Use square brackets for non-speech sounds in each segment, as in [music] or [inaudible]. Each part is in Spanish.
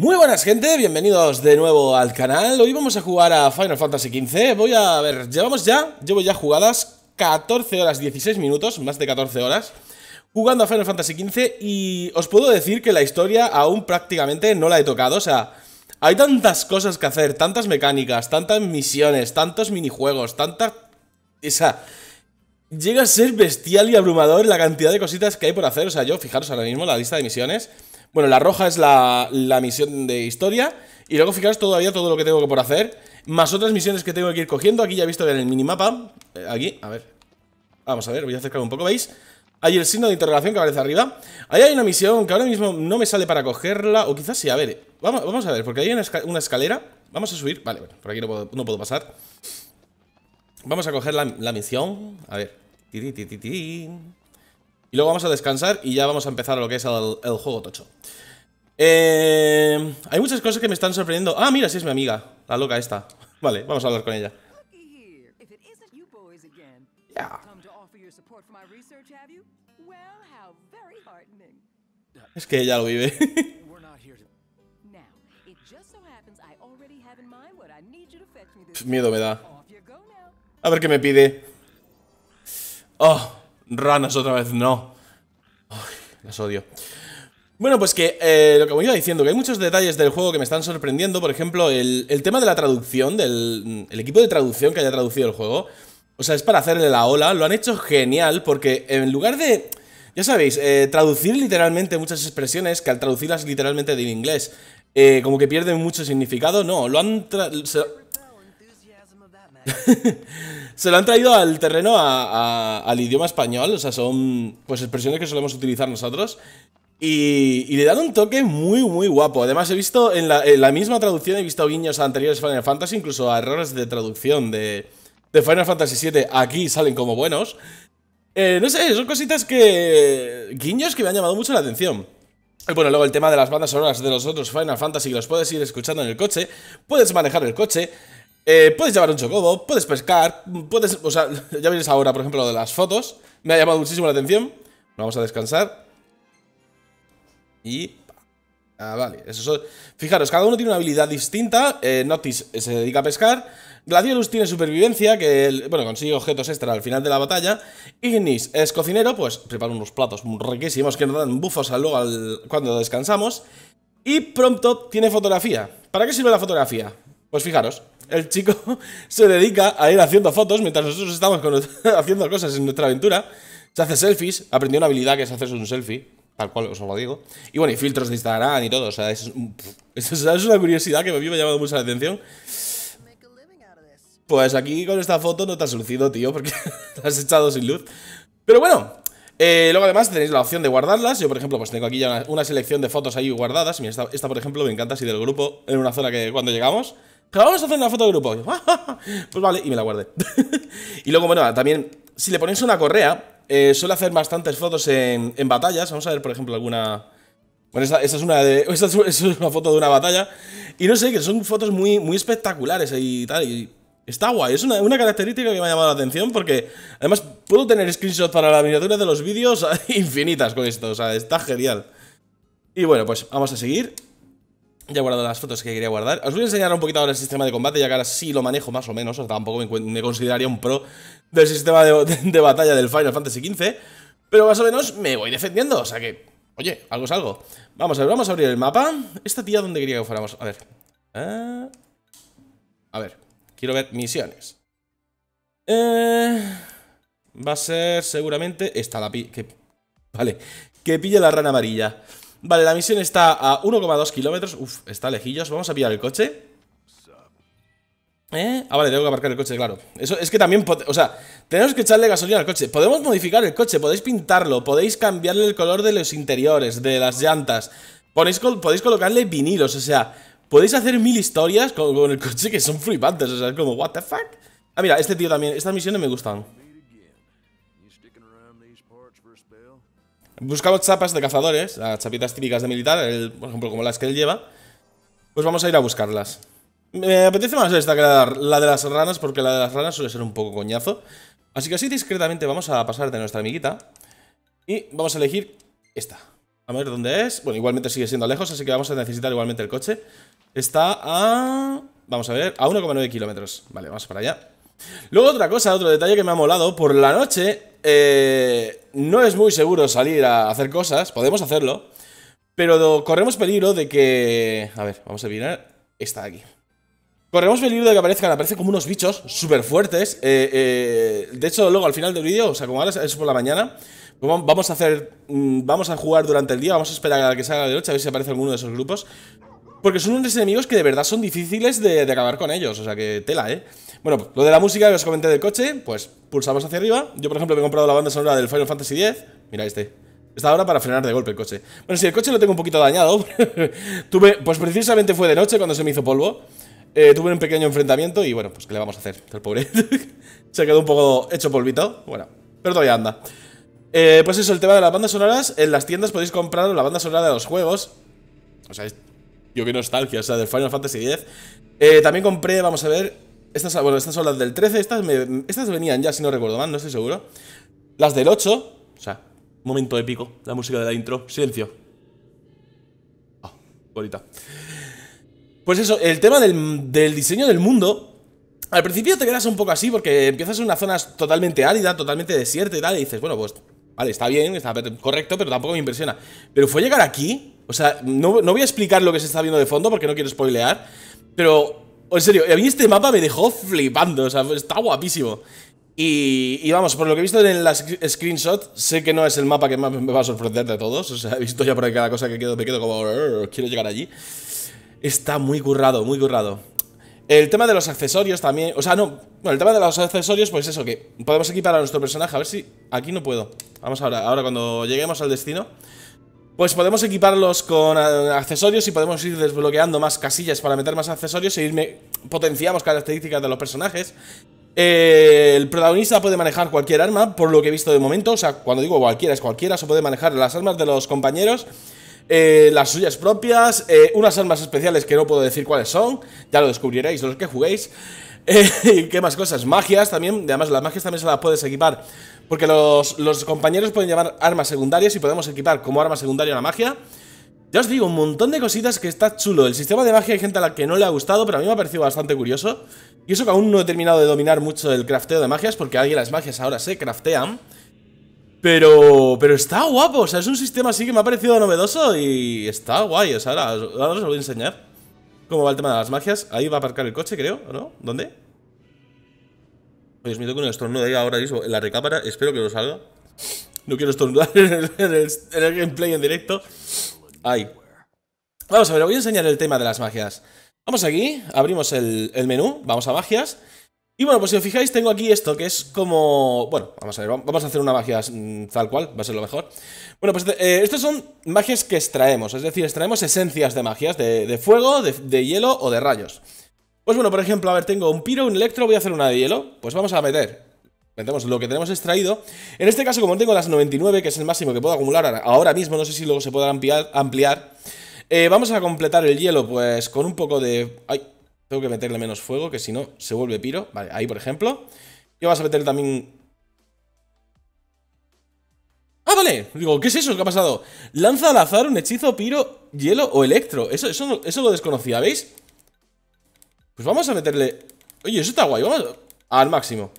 Muy buenas gente, bienvenidos de nuevo al canal Hoy vamos a jugar a Final Fantasy XV Voy a ver, llevamos ya, llevo ya jugadas 14 horas 16 minutos, más de 14 horas Jugando a Final Fantasy XV y os puedo decir que la historia aún prácticamente no la he tocado O sea, hay tantas cosas que hacer, tantas mecánicas, tantas misiones, tantos minijuegos, tanta... O sea, llega a ser bestial y abrumador la cantidad de cositas que hay por hacer O sea, yo, fijaros ahora mismo la lista de misiones bueno, la roja es la, misión de historia. Y luego fijaros todavía todo lo que tengo que por hacer. Más otras misiones que tengo que ir cogiendo. Aquí ya he visto en el minimapa. Eh, aquí, a ver. Vamos a ver, voy a acercar un poco, ¿veis? Hay el signo de interrogación que aparece arriba. Ahí hay una misión que ahora mismo no me sale para cogerla. O quizás sí, a ver. Vamos, a ver, porque hay una, escalera. Vamos a subir. Vale, bueno, por aquí no puedo, pasar. Vamos a coger la, la misión. A ver. Ti, ti, y luego vamos a descansar y ya vamos a empezar lo que es el, juego tocho. Eh, hay muchas cosas que me están sorprendiendo. Ah, mira, si es mi amiga, la loca esta. [laughs] Vale, vamos a hablar con ella. Es que ella lo vive. [laughs] miedo me da. A ver qué me pide. Oh, Ranas otra vez, no. Ay, las odio. Bueno, pues que eh, lo que me iba diciendo, que hay muchos detalles del juego que me están sorprendiendo. Por ejemplo, el, tema de la traducción, del mm, el equipo de traducción que haya traducido el juego. O sea, es para hacerle la ola. Lo han hecho genial porque en lugar de, ya sabéis, eh, traducir literalmente muchas expresiones, que al traducirlas literalmente del inglés, eh, como que pierden mucho significado, no, lo han, traducido [laughs] se lo han traído al terreno al idioma español, o sea, son pues expresiones que solemos utilizar nosotros. Y, le dan un toque muy, muy guapo. Además, he visto en la, misma traducción, he visto guiños a anteriores Final Fantasy, incluso a errores de traducción de, Final Fantasy VII. Aquí salen como buenos. Eh, no sé, son cositas que. guiños que me han llamado mucho la atención. Bueno, luego el tema de las bandas sonoras de los otros Final Fantasy, que los puedes ir escuchando en el coche, puedes manejar el coche, eh, puedes llevar un chocobo, puedes pescar, puedes. O sea, [laughs] ya ves ahora, por ejemplo, lo de las fotos. Me ha llamado muchísimo la atención. Vamos a descansar. Y. Ah, vale. Eso Fijaros, cada uno tiene una habilidad distinta. Eh, Notis se dedica a pescar. Gladiolus tiene supervivencia, que bueno, consigue objetos extra al final de la batalla. Ignis es cocinero, pues prepara unos platos riquísimos que nos dan bufos luego cuando descansamos. Y Prompto tiene fotografía. ¿Para qué sirve la fotografía? Pues fijaros, el chico [laughs] se dedica a ir haciendo fotos mientras nosotros estamos [laughs] haciendo cosas en nuestra aventura. Se hace selfies, aprendió una habilidad que es hacerse un selfie, tal cual os lo digo. Y bueno, y filtros de Instagram y todo, o sea, es, [laughs] es, una curiosidad que a mí me ha llamado mucho la atención. Pues aquí con esta foto no te has lucido, tío, porque te has echado sin luz. Pero bueno, eh, luego además tenéis la opción de guardarlas. Yo, por ejemplo, pues tengo aquí ya una, selección de fotos ahí guardadas. Mira, esta, por ejemplo, me encanta así del grupo en una zona que cuando llegamos que vamos a hacer una foto de grupo. [laughs] pues vale, y me la guardé. [laughs] y luego, bueno, también, si le ponéis una correa, eh, suele hacer bastantes fotos en, en, batallas. Vamos a ver, por ejemplo, alguna... Bueno, esa es una de, [laughs] esta es, una foto de una batalla. Y no sé, que son fotos muy, muy espectaculares y tal. Y está guay, es una, característica que me ha llamado la atención porque además puedo tener screenshots para la miniatura de los vídeos infinitas con esto. O sea, está genial. Y bueno, pues vamos a seguir. Ya he guardado las fotos que quería guardar. Os voy a enseñar un poquito ahora el sistema de combate, ya que ahora sí lo manejo más o menos. O sea, tampoco me, consideraría un pro del sistema de, batalla del Final Fantasy XV. Pero más o menos me voy defendiendo. O sea que, oye, algo es algo. Vamos a ver, vamos a abrir el mapa. ¿Esta tía dónde quería que fuéramos? A ver. Ah, a ver, quiero ver misiones. Eh, va a ser seguramente esta la pi... Que, vale, que pille la rana amarilla. Vale, la misión está a 1,2 kilómetros. Uf, está lejillos. Vamos a pillar el coche. ¿Eh? Ah, vale, tengo que aparcar el coche, claro. Eso es que también, o sea, tenemos que echarle gasolina al coche. Podemos modificar el coche, podéis pintarlo, podéis cambiarle el color de los interiores, de las llantas. podéis colocarle vinilos, o sea, podéis hacer mil historias con, el coche que son flipantes, o sea, es como, what the fuck. Ah, mira, este tío también, estas misiones me gustan. buscamos chapas de cazadores, las chapitas típicas de militar, por ejemplo, como las que él lleva, pues vamos a ir a buscarlas. Me apetece más esta que la, de las ranas, porque la de las ranas suele ser un poco coñazo. Así que así discretamente vamos a pasar de nuestra amiguita y vamos a elegir esta. A ver dónde es. Bueno, igualmente sigue siendo lejos, así que vamos a necesitar igualmente el coche. Está a... Vamos a ver, a 1,9 kilómetros. Vale, vamos para allá. Luego otra cosa, otro detalle que me ha molado. Por la noche eh, no es muy seguro salir a hacer cosas, podemos hacerlo, pero corremos peligro de que... A ver, vamos a mirar esta de aquí. Corremos peligro de que aparezcan, aparecen como unos bichos súper fuertes. Eh, eh, de hecho, luego al final del vídeo, o sea, como ahora es por la mañana, pues vamos a hacer. Mm, vamos a jugar durante el día, vamos a esperar a que salga de noche a ver si aparece alguno de esos grupos. Porque son unos enemigos que de verdad son difíciles de, de acabar con ellos, o sea que tela, ¿eh? Bueno, pues, lo de la música que os comenté del coche, pues pulsamos hacia arriba. Yo, por ejemplo, me he comprado la banda sonora del Final Fantasy X. Mira este. Está ahora para frenar de golpe el coche. Bueno, si el coche lo tengo un poquito dañado. [laughs] tuve, pues precisamente fue de noche cuando se me hizo polvo. Eh, tuve un pequeño enfrentamiento y bueno, pues ¿qué le vamos a hacer? El pobre [laughs] se quedó un poco hecho polvito. Bueno, pero todavía anda. Eh, pues eso, el tema de las bandas sonoras. En las tiendas podéis comprar la banda sonora de los juegos. O sea, yo qué nostalgia, o sea, del Final Fantasy X. Eh, también compré, vamos a ver, estas, bueno, estas son las del 13, estas, estas venían ya, si no recuerdo mal, no estoy seguro. Las del 8, o sea, momento épico, la música de la intro, silencio. Ah, oh, bonita. Pues eso, el tema del, diseño del mundo al principio te quedas un poco así porque empiezas en una zona totalmente árida, totalmente desierta y tal, y dices, bueno, pues vale, está bien, está correcto, pero tampoco me impresiona. Pero fue llegar aquí, o sea, no, no voy a explicar lo que se está viendo de fondo porque no quiero spoilear, pero o en serio, a mí este mapa me dejó flipando, o sea, está guapísimo. Y, vamos, por lo que he visto en las screenshot, sé que no es el mapa que más me va a sorprender de todos. O sea, he visto ya por ahí cada cosa que quedo, me quedo como, quiero llegar allí. Está muy currado, muy currado. El tema de los accesorios también, o sea, no, bueno, el tema de los accesorios, pues eso, que podemos equipar a nuestro personaje, a ver si, aquí no puedo. Vamos ahora, ahora cuando lleguemos al destino, pues podemos equiparlos con eh, accesorios y podemos ir desbloqueando más casillas para meter más accesorios e irme, potenciamos características de los personajes. Eh, el protagonista puede manejar cualquier arma, por lo que he visto de momento, o sea, cuando digo cualquiera es cualquiera, se puede manejar las armas de los compañeros. Eh, las suyas propias, unas armas especiales que no puedo decir cuáles son, ya lo descubriréis los que juguéis. ¿Y eh, [laughs] ¿Qué más cosas? Magias también. Además, las magias también se las puedes equipar. Porque los, compañeros pueden llevar armas secundarias y podemos equipar como arma secundaria la magia. Ya os digo, un montón de cositas que está chulo. El sistema de magia hay gente a la que no le ha gustado, pero a mí me ha parecido bastante curioso. Y eso que aún no he terminado de dominar mucho el crafteo de magias, porque alguien las magias ahora se craftean. Pero, pero está guapo, o sea, es un sistema así que me ha parecido novedoso y está guay, o sea, ahora, ahora os lo voy a enseñar. ¿Cómo va el tema de las magias? Ahí va a aparcar el coche, creo, ¿o no? ¿Dónde? Pues me con un estornudo ahí ahora mismo en la recámara. Espero que lo salga. No quiero estornudar [laughs] en el, gameplay en directo. Ahí. Vamos a ver, voy a enseñar el tema de las magias. Vamos aquí, abrimos el, el menú, vamos a magias. Y bueno, pues si os fijáis, tengo aquí esto, que es como... Bueno, vamos a ver, vamos a hacer una magia mm, tal cual, va a ser lo mejor. Bueno, pues eh, estas son magias que extraemos, es decir, extraemos esencias de magias, de, fuego, de, hielo o de rayos. Pues bueno, por ejemplo, a ver, tengo un piro, un electro, voy a hacer una de hielo, pues vamos a meter... Metemos lo que tenemos extraído. En este caso, como tengo las 99, que es el máximo que puedo acumular ahora mismo, no sé si luego se podrá ampliar... Eh, vamos a completar el hielo, pues, con un poco de... Ay, tengo que meterle menos fuego, que si no se vuelve piro. Vale, ahí por ejemplo. Y vas a meter también... ¡Ah, vale! Digo, ¿qué es eso? ¿Qué ha pasado? Lanza al azar un hechizo, piro, hielo o electro. Eso, eso, lo desconocía, ¿veis? Pues vamos a meterle... Oye, eso está guay, vamos al máximo.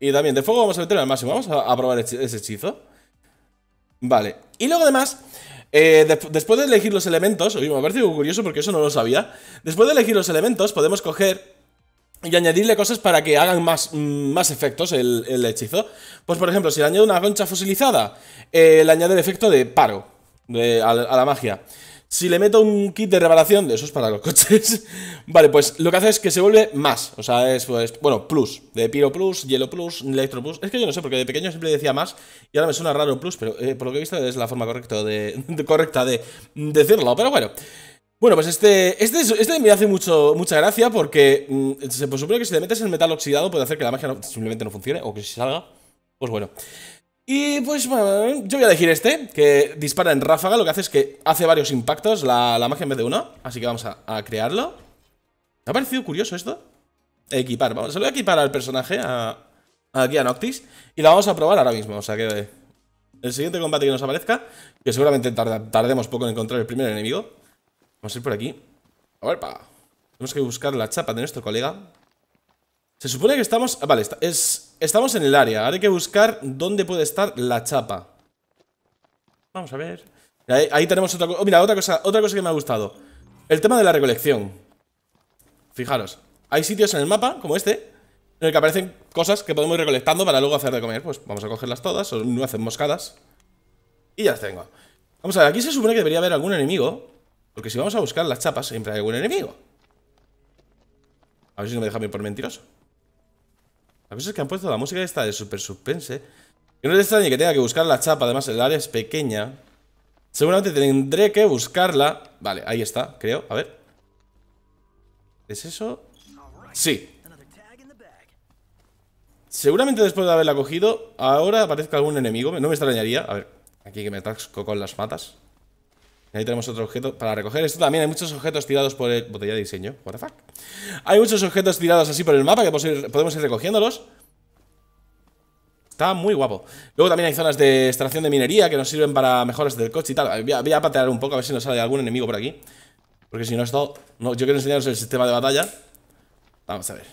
Y también de fuego vamos a meterle al máximo. Vamos a probar ese hechizo. Vale. Y luego además, eh, después de elegir los elementos, Uy, me parece curioso porque eso no lo sabía. Después de elegir los elementos, podemos coger y añadirle cosas para que hagan más, mm, más efectos el, hechizo. Pues por ejemplo, si le añado una concha fosilizada, eh, le añade el efecto de paro a, la magia. Si le meto un kit de reparación de esos para los coches, [laughs] vale, pues lo que hace es que se vuelve más. O sea, es, pues, bueno, plus. De Piro Plus, Hielo Plus, Electro Plus. Es que yo no sé, porque de pequeño siempre decía más y ahora me suena raro Plus, pero eh, por lo que he visto es la forma correcta [laughs] de, correcta de decirlo. Pero bueno. Bueno, pues este, este, este me hace mucho, mucha gracia porque mm, se pues, supone que si le metes el metal oxidado puede hacer que la magia simplemente no funcione o que se salga. Pues bueno. Y pues bueno, yo voy a elegir este, que dispara en ráfaga, lo que hace es que hace varios impactos la, la magia en vez de uno, así que vamos a, crearlo. ¿Me ha parecido curioso esto? Equipar, vamos, se lo voy a equipar al personaje, a, aquí a Noctis, y la vamos a probar ahora mismo, o sea que el siguiente combate que nos aparezca, que seguramente tardemos poco en encontrar el primer enemigo. Vamos a ir por aquí. A ver, pa. Tenemos que buscar la chapa de nuestro colega. Se supone que estamos... Vale, es Estamos en el área. Ahora hay que buscar dónde puede estar la chapa. Vamos a ver. Ahí, tenemos otra cosa. mira, otra cosa, otra cosa que me ha gustado. El tema de la recolección. Fijaros. Hay sitios en el mapa, como este, en el que aparecen cosas que podemos ir recolectando para luego hacer de comer. Pues vamos a cogerlas todas, o no hacen moscadas. Y ya las tengo. Vamos a ver, aquí se supone que debería haber algún enemigo. Porque si vamos a buscar las chapas, siempre hay algún enemigo. A ver si no me deja bien por mentiroso. La cosa es que han puesto la música esta de super suspense. ¿eh? Que no es extrañe que tenga que buscar la chapa, además el área es pequeña. Seguramente tendré que buscarla. Vale, ahí está, creo. A ver. ¿Es eso? Sí. Seguramente después de haberla cogido, ahora aparezca algún enemigo. No me extrañaría. A ver, aquí que me atasco con las matas. Ahí tenemos otro objeto para recoger. Esto también hay muchos objetos tirados por el... Botella de diseño. What Hay muchos objetos tirados así por el mapa que podemos ir recogiéndolos. Está muy guapo. Luego también hay zonas de extracción de minería que nos sirven para mejoras del coche y tal. Voy a, patear un poco a ver si nos sale algún enemigo por aquí. Porque si no, esto... No, yo quiero enseñaros el sistema de batalla. Vamos a ver.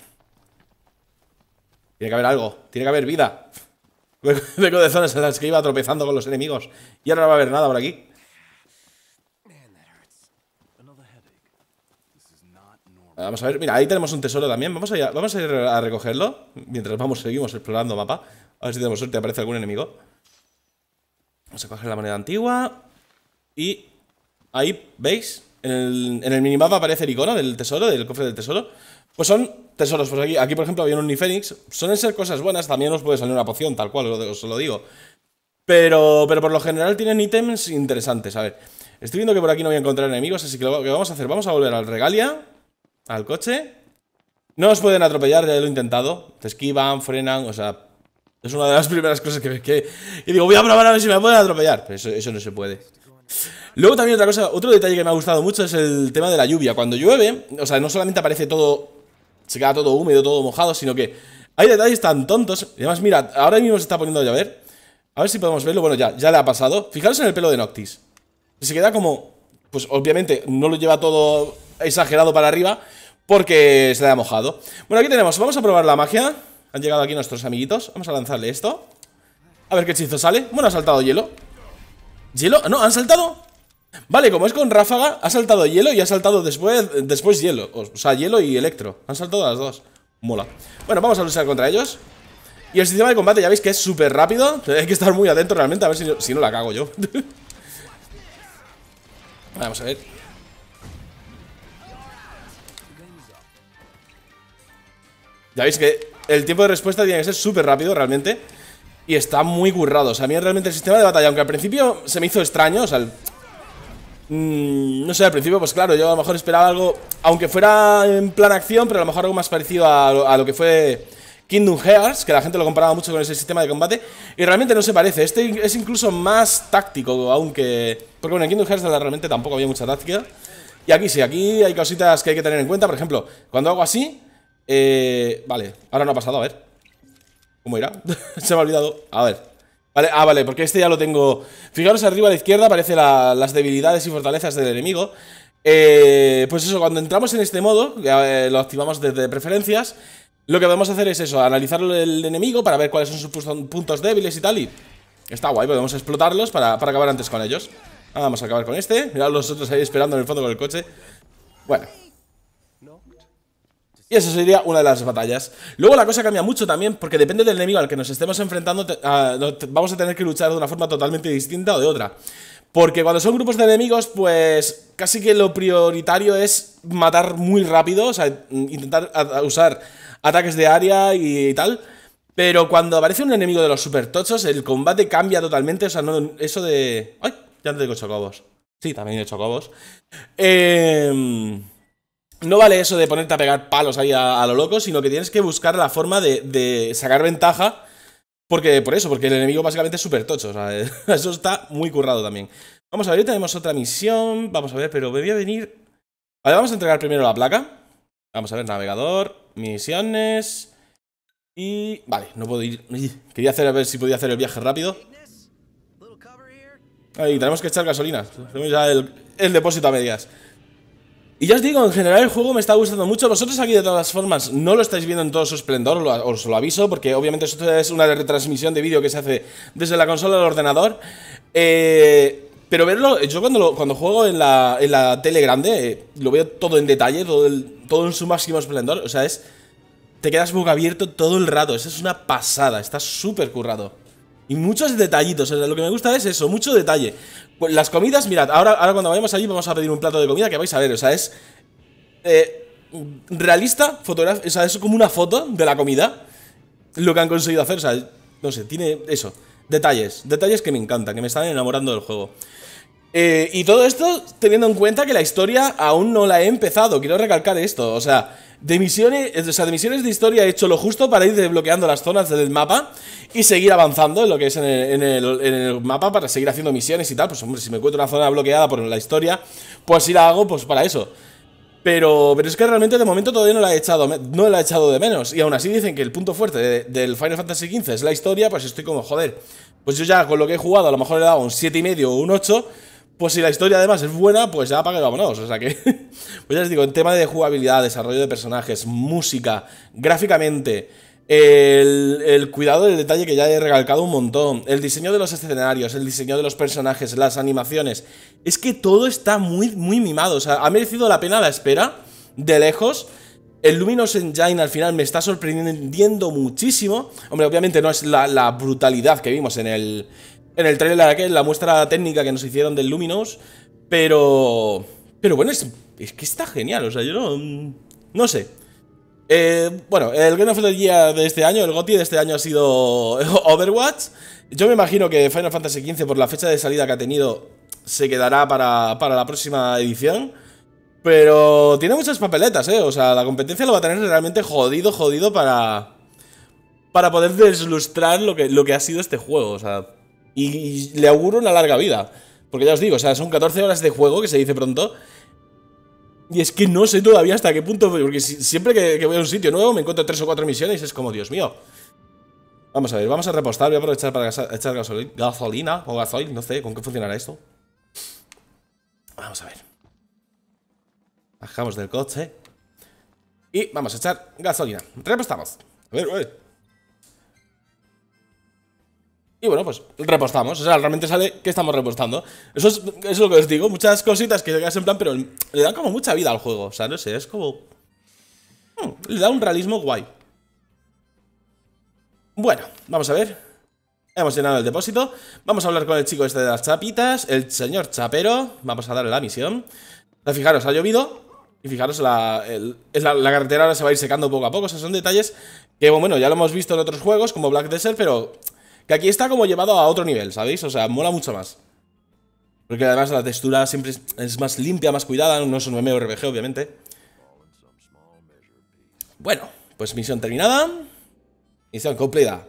Tiene que haber algo. Tiene que haber vida. Vengo [laughs] de zonas en las que iba tropezando con los enemigos. Y ahora no va a haber nada por aquí. Eh, vamos a ver, mira, ahí tenemos un tesoro también. Vamos a ir a, vamos a, recogerlo. Mientras vamos, seguimos explorando mapa. A ver si tenemos suerte, aparece algún enemigo. Vamos a coger la moneda antigua. Y ahí, ¿veis? En el, en aparece el icono del tesoro, del cofre del tesoro. Pues son tesoros. Pues aquí, aquí por ejemplo, había un Unifénix. Suelen ser cosas buenas. También os puede salir una poción, tal cual, os lo digo. Pero, pero por lo general tienen ítems interesantes. A ver, estoy viendo que por aquí no voy a encontrar enemigos. Así que lo que vamos a hacer, vamos a volver al Regalia al coche. No os pueden atropellar, ya lo he intentado. Te esquivan, frenan, o sea... Es una de las [laughs] primeras cosas que me que Y digo, voy a probar a ver si me pueden atropellar. Pero eso, no se puede. Luego también otra cosa, otro detalle que me ha gustado mucho es el tema de la lluvia. Cuando llueve, o sea, no solamente aparece todo... Se queda todo húmedo, todo mojado, sino que hay detalles tan tontos. además, mira, ahora mismo se está poniendo a llover. A ver si podemos verlo. Bueno, ya, ya le ha pasado. Fijaros en el pelo de Noctis. Se queda como... Pues obviamente no lo lleva todo exagerado para arriba porque se le ha mojado. Bueno, aquí tenemos, vamos a probar la magia. Han llegado aquí nuestros amiguitos. Vamos a lanzarle esto. A ver qué hechizo sale. Bueno, ha saltado hielo. ¿Hielo? No, han saltado. Vale, como es con ráfaga, ha saltado hielo y ha saltado después, después hielo. O sea, hielo y electro. Han saltado las dos. Mola. Bueno, vamos a luchar contra ellos. Y el sistema de combate, ya veis que es súper rápido. [laughs] Hay que estar muy atento realmente a ver si no la cago yo. [laughs] vamos a ver. Ya veis que el tiempo de respuesta tiene que ser súper rápido realmente. Y está muy currado. O sea, a mí realmente el sistema de batalla, aunque al principio se me hizo extraño, o sea, Mmm... no sé, al principio, pues claro, yo a lo mejor esperaba algo, aunque fuera en plan acción, pero a lo mejor algo más parecido a lo, a lo que fue Kingdom Hearts, que la gente lo comparaba mucho con ese sistema de combate, y realmente no se parece. Este es incluso más táctico, aunque. Porque bueno, en Kingdom Hearts realmente tampoco había mucha táctica. Y aquí sí, aquí hay cositas que hay que tener en cuenta. Por ejemplo, cuando hago así, eh, vale, ahora no ha pasado, a ver. ¿Cómo irá? [laughs] Se me ha olvidado. A ver. Vale, ah, vale, porque este ya lo tengo. Fijaros arriba a la izquierda aparecen las debilidades y fortalezas del enemigo. Eh, pues eso, cuando entramos en este modo, eh, lo activamos desde preferencias. Lo que podemos hacer es eso, analizar el enemigo para ver cuáles son sus puntos débiles y tal. Y está guay, podemos explotarlos para, acabar antes con ellos. vamos a acabar con este. Mirad los otros ahí esperando en el fondo con el coche. Bueno, y eso sería una de las batallas. Luego la cosa cambia mucho también, porque depende del enemigo al que nos estemos enfrentando, vamos a tener que luchar de una forma totalmente distinta o de otra. Porque cuando son grupos de enemigos, pues casi que lo prioritario es matar muy rápido, o sea, intentar usar ataques de área y tal. Pero cuando aparece un enemigo de los super tochos el combate cambia totalmente, o sea, no, eso de... ¡Ay! Ya no tengo chocobos. Sí, también he chocobos. Eh... Em, no vale eso de ponerte a pegar palos ahí a, lo loco, sino que tienes que buscar la forma de, sacar ventaja. Porque, por eso, porque el enemigo básicamente es súper tocho. O sea, [laughs] eso está muy currado también. Vamos a ver, tenemos otra misión. Vamos a ver, pero me voy a venir. Vale, vamos a entregar primero la placa. Vamos a ver, navegador, misiones. Y. Vale, no puedo ir. Quería hacer a ver si podía hacer el viaje rápido. Ahí, tenemos que echar gasolina. Tenemos ya el, el depósito a medias. Y ya os digo, en general el juego me está gustando mucho. Vosotros aquí de todas formas no lo estáis viendo en todo su esplendor, os lo aviso, porque obviamente esto es una retransmisión de vídeo que se hace desde la consola al ordenador. Eh, pero verlo, yo cuando, cuando juego en la, tele grande, eh, lo veo todo en detalle, todo, todo en su máximo esplendor. O sea, es... Te quedas boca abierto todo el rato, esa es una pasada, está súper currado. Y muchos detallitos. O sea, lo que me gusta es eso, mucho detalle. Pues las comidas, mirad, ahora, ahora cuando vayamos allí vamos a pedir un plato de comida que vais a ver. O sea, es. Eh, realista, fotografía. O sea, es como una foto de la comida. Lo que han conseguido hacer. O sea, no sé, tiene eso. Detalles. Detalles que me encantan, que me están enamorando del juego. Eh, y todo esto teniendo en cuenta que la historia aún no la he empezado. Quiero recalcar esto. O sea, de misiones, eh, o de, misiones de historia he hecho lo justo para ir desbloqueando las zonas del mapa y seguir avanzando en lo que es en el, mapa para seguir haciendo misiones y tal. Pues hombre, si me encuentro una zona bloqueada por la historia, pues si la hago, pues para eso. Pero, pero es que realmente de momento todavía no la he echado, no la he echado de menos. Y aún así dicen que el punto fuerte del Final Fantasy XV es la historia, pues estoy como, joder, pues yo ya con lo que he jugado a lo mejor le he dado un 7,5 o un 8 pues si la historia además es buena, pues ya para que vámonos. O sea que, [laughs] pues ya les digo, en tema de jugabilidad, desarrollo de personajes, música, gráficamente, el, cuidado del detalle que ya he recalcado un montón, el diseño de los escenarios, el diseño de los personajes, las animaciones, es que todo está muy, muy mimado. O sea, ha merecido la pena la espera, de lejos. El Luminous Engine al final me está sorprendiendo muchísimo. Hombre, obviamente no es la brutalidad que vimos en el, en el trailer aquel, la muestra técnica que nos hicieron del Luminous pero... Pero bueno, es, que está genial, o sea, yo no... No sé. Eh, bueno, el Game of the Year de este año, el GOTY de este año ha sido [laughs] Overwatch. Yo me imagino que Final Fantasy XV, por la fecha de salida que ha tenido, se quedará para, la próxima edición. Pero tiene muchas papeletas, ¿eh? O sea, la competencia lo va a tener realmente jodido, jodido para... Para poder deslustrar lo que, lo que ha sido este juego, o sea... Y le auguro una larga vida. Porque ya os digo, o sea, son 14 horas de juego, que se dice pronto. Y es que no sé todavía hasta qué punto, porque siempre que, voy a un sitio nuevo me encuentro tres o cuatro misiones es como, Dios mío. Vamos a ver, vamos a repostar, voy a aprovechar para echar gasolina, gasolina o gasoil, no sé, ¿con qué funcionará esto? Vamos a ver. Bajamos del coche. Y vamos a echar gasolina. Repostamos. A ver, a ver. Y bueno, pues repostamos. O sea, realmente sale que estamos repostando. Eso es, lo que os digo. Muchas cositas que llegas en plan, pero le dan como mucha vida al juego. O sea, no sé, es como. Hmm, le da un realismo guay. Bueno, vamos a ver. Hemos llenado el depósito. Vamos a hablar con el chico este de las chapitas, el señor chapero. Vamos a darle la misión. Fijaros, ha llovido. Y fijaros, la, carretera ahora se va a ir secando poco a poco. O son detalles que, bueno, ya lo hemos visto en otros juegos, como Black Desert, pero que aquí está como llevado a otro nivel, ¿sabéis? O sea, mola mucho más. Porque además la textura siempre es más limpia, más cuidada, no es un MMORPG, obviamente. Bueno, pues misión terminada. Misión cumplida.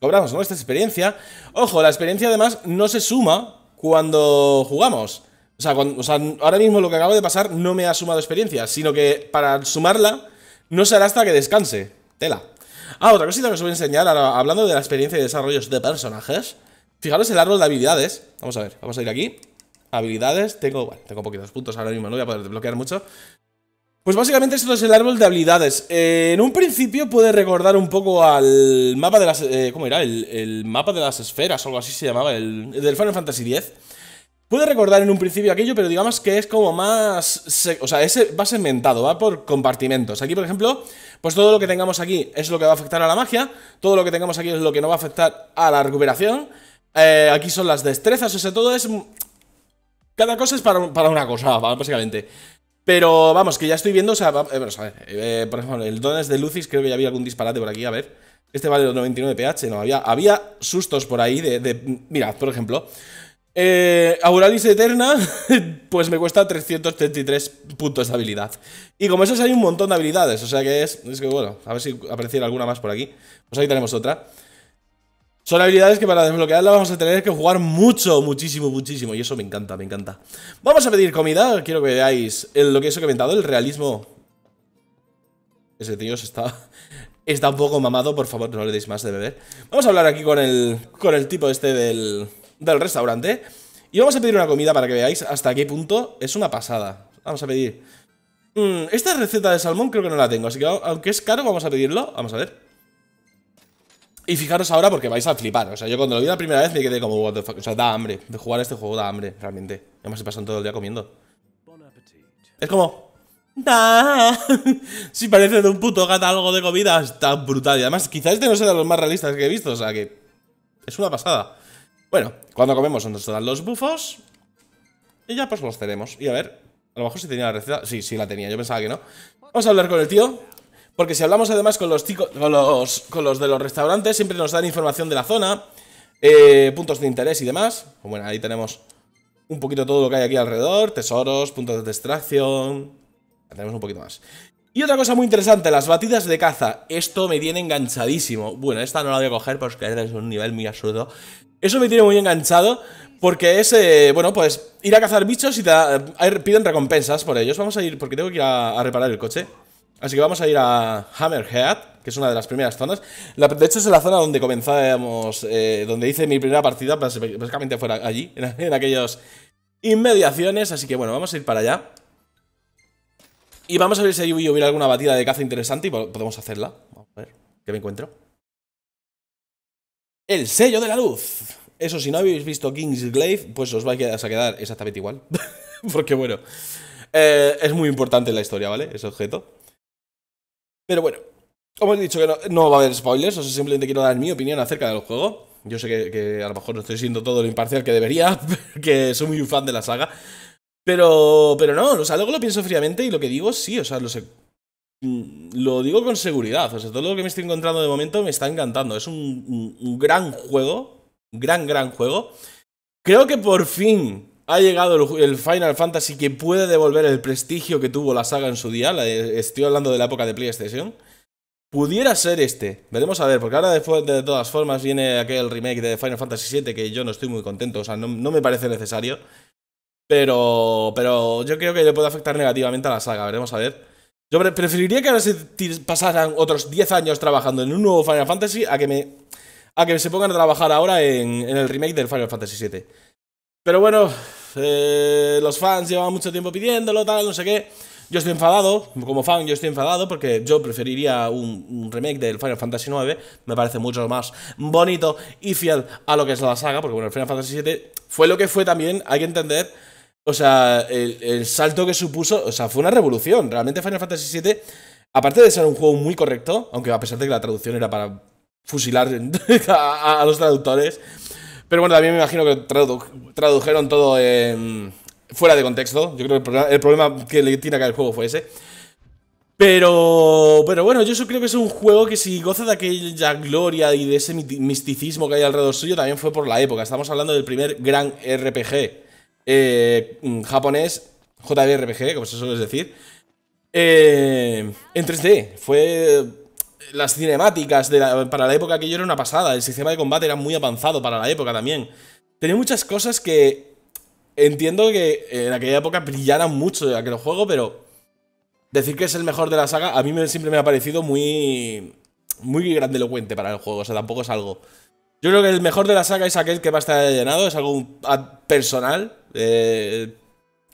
Cobramos esta experiencia. Ojo, la experiencia además no se suma cuando jugamos. O sea, o sea, ahora mismo lo que acabo de pasar no me ha sumado experiencia, sino que para sumarla no será hasta que descanse. Tela. Ah, otra cosita que os voy a enseñar, hablando de la experiencia y desarrollos de personajes. Fijaros el árbol de habilidades. Vamos a ver, vamos a ir aquí. Habilidades, tengo, bueno, tengo poquitos puntos ahora mismo, no voy a poder desbloquear mucho. Pues básicamente esto es el árbol de habilidades. Eh, en un principio puede recordar un poco al mapa de las... Eh, ¿Cómo era? El, mapa de las esferas o algo así se llamaba, el, del Final Fantasy X puede recordar en un principio aquello, pero digamos que es como más... O sea, ese va segmentado, va por compartimentos. Aquí, por ejemplo, pues todo lo que tengamos aquí es lo que va a afectar a la magia, todo lo que tengamos aquí es lo que no va a afectar a la recuperación, eh, aquí son las destrezas, o sea, todo es... Cada cosa es para, una cosa, básicamente. Pero vamos, que ya estoy viendo, o sea, a eh, eh, por ejemplo, el dones de Lucis, creo que ya había algún disparate por aquí, a ver. Este vale los 99 pH, no, había, había sustos por ahí de, de... Mirad, por ejemplo... Eh, Auralis Eterna, [laughs] pues me cuesta 333 puntos de habilidad. Y como esos hay un montón de habilidades, o sea que es, es que bueno, a ver si apareciera alguna más por aquí. Pues ahí tenemos otra. Son habilidades que para desbloquearlas vamos a tener que jugar mucho, muchísimo, muchísimo. Y eso me encanta, me encanta. Vamos a pedir comida, quiero que veáis lo que he comentado, el realismo. Ese tío se está, está un poco mamado, por favor, no le deis más de beber. Vamos a hablar aquí con el, con el tipo este del del restaurante. Y vamos a pedir una comida para que veáis hasta qué punto es una pasada. Vamos a pedir... Mm, esta receta de salmón creo que no la tengo, así que aunque es caro, vamos a pedirlo. Vamos a ver. Y fijaros ahora porque vais a flipar. O sea, yo cuando lo vi la primera vez me quedé como, what the O sea, da hambre. De jugar este juego da hambre, realmente. Además se pasan todo el día comiendo. Es como... [laughs] si parece de un puto catálogo de comida tan brutal. Y además, quizás este no sea de los más realistas que he visto. O sea, que... Es una pasada. Bueno, cuando comemos nos dan los bufos. Y ya pues los tenemos. Y a ver, a lo mejor si tenía la receta. Sí, sí la tenía, yo pensaba que no. Vamos a hablar con el tío. Porque si hablamos además con los, chicos, con los, con los de los restaurantes, siempre nos dan información de la zona, eh, puntos de interés y demás. Pues bueno, ahí tenemos un poquito todo lo que hay aquí alrededor, tesoros, puntos de distracción. Tenemos un poquito más. Y otra cosa muy interesante, las batidas de caza. Esto me tiene enganchadísimo. Bueno, esta no la voy a coger porque es un nivel muy absurdo. Eso me tiene muy enganchado porque es, eh, bueno, pues ir a cazar bichos y eh, piden recompensas por ellos. Vamos a ir, porque tengo que ir a, reparar el coche. Así que vamos a ir a Hammerhead, que es una de las primeras zonas. de hecho, es la zona donde comenzamos, eh, donde hice mi primera partida, básicamente fuera allí, en, [laughs] en aquellas inmediaciones. Así que bueno, vamos a ir para allá. Y vamos a ver si hay hubiera alguna batida de caza interesante y podemos hacerla. Vamos a ver qué me encuentro. El sello de la luz. Eso, si no habéis visto Kings Kingsglaive, pues os vais a quedar exactamente igual. [laughs] Porque bueno, eh, es muy importante en la historia, ¿vale? Ese objeto. Pero bueno, como he dicho que no, va a haber spoilers, o simplemente quiero dar mi opinión acerca del juego. Yo sé que, a lo mejor no estoy siendo todo lo imparcial que debería, [laughs] que soy muy fan de la saga, pero, no, o sea, luego lo pienso fríamente y lo que digo sí, o sea, lo sé. Mm, lo digo con seguridad, o sea, todo lo que me estoy encontrando de momento me está encantando. Es un, gran juego, un gran, gran juego. Creo que por fin ha llegado el, Final Fantasy que puede devolver el prestigio que tuvo la saga en su día. estoy hablando de la época de PlayStation. Pudiera ser este. Veremos a ver, porque ahora de todas formas viene aquel remake de Final Fantasy VII que yo no estoy muy contento, o sea, no me parece necesario. Pero, pero yo creo que le puede afectar negativamente a la saga, veremos a ver. Yo preferiría que ahora se pasaran otros 10 años trabajando en un nuevo Final Fantasy a que me a que se pongan a trabajar ahora en, en el remake del Final Fantasy VII. Pero bueno, eh, los fans llevan mucho tiempo pidiéndolo, tal, no sé qué. Yo estoy enfadado, como fan yo estoy enfadado porque yo preferiría un, un, remake del Final Fantasy IX, me parece mucho más bonito y fiel a lo que es la saga, porque bueno, el Final Fantasy VII fue lo que fue también, hay que entender o sea, el, salto que supuso, o sea, fue una revolución. Realmente Final Fantasy VII, aparte de ser un juego muy correcto, aunque a pesar de que la traducción era para fusilar [laughs] a, los traductores, pero bueno, también me imagino que tradujeron todo fuera de contexto. Yo creo que el, problema, que le tiene acá el juego fue ese. Pero, pero bueno, yo creo que es un juego que si goza de aquella gloria y de ese misticismo que hay alrededor suyo, también fue por la época. Estamos hablando del primer gran RPG eh, japonés, JRPG, como se suele decir, eh, en 3D. Fue eh, las cinemáticas para la época que yo era una pasada. El sistema de combate era muy avanzado para la época también. Tenía muchas cosas que entiendo que en aquella época brillaran mucho de aquel juego, pero decir que es el mejor de la saga a mí me, siempre me ha parecido muy muy grandilocuente para el juego. O sea, tampoco es algo. Yo creo que el mejor de la saga es aquel que va a estar llenado, es algo personal. Eh,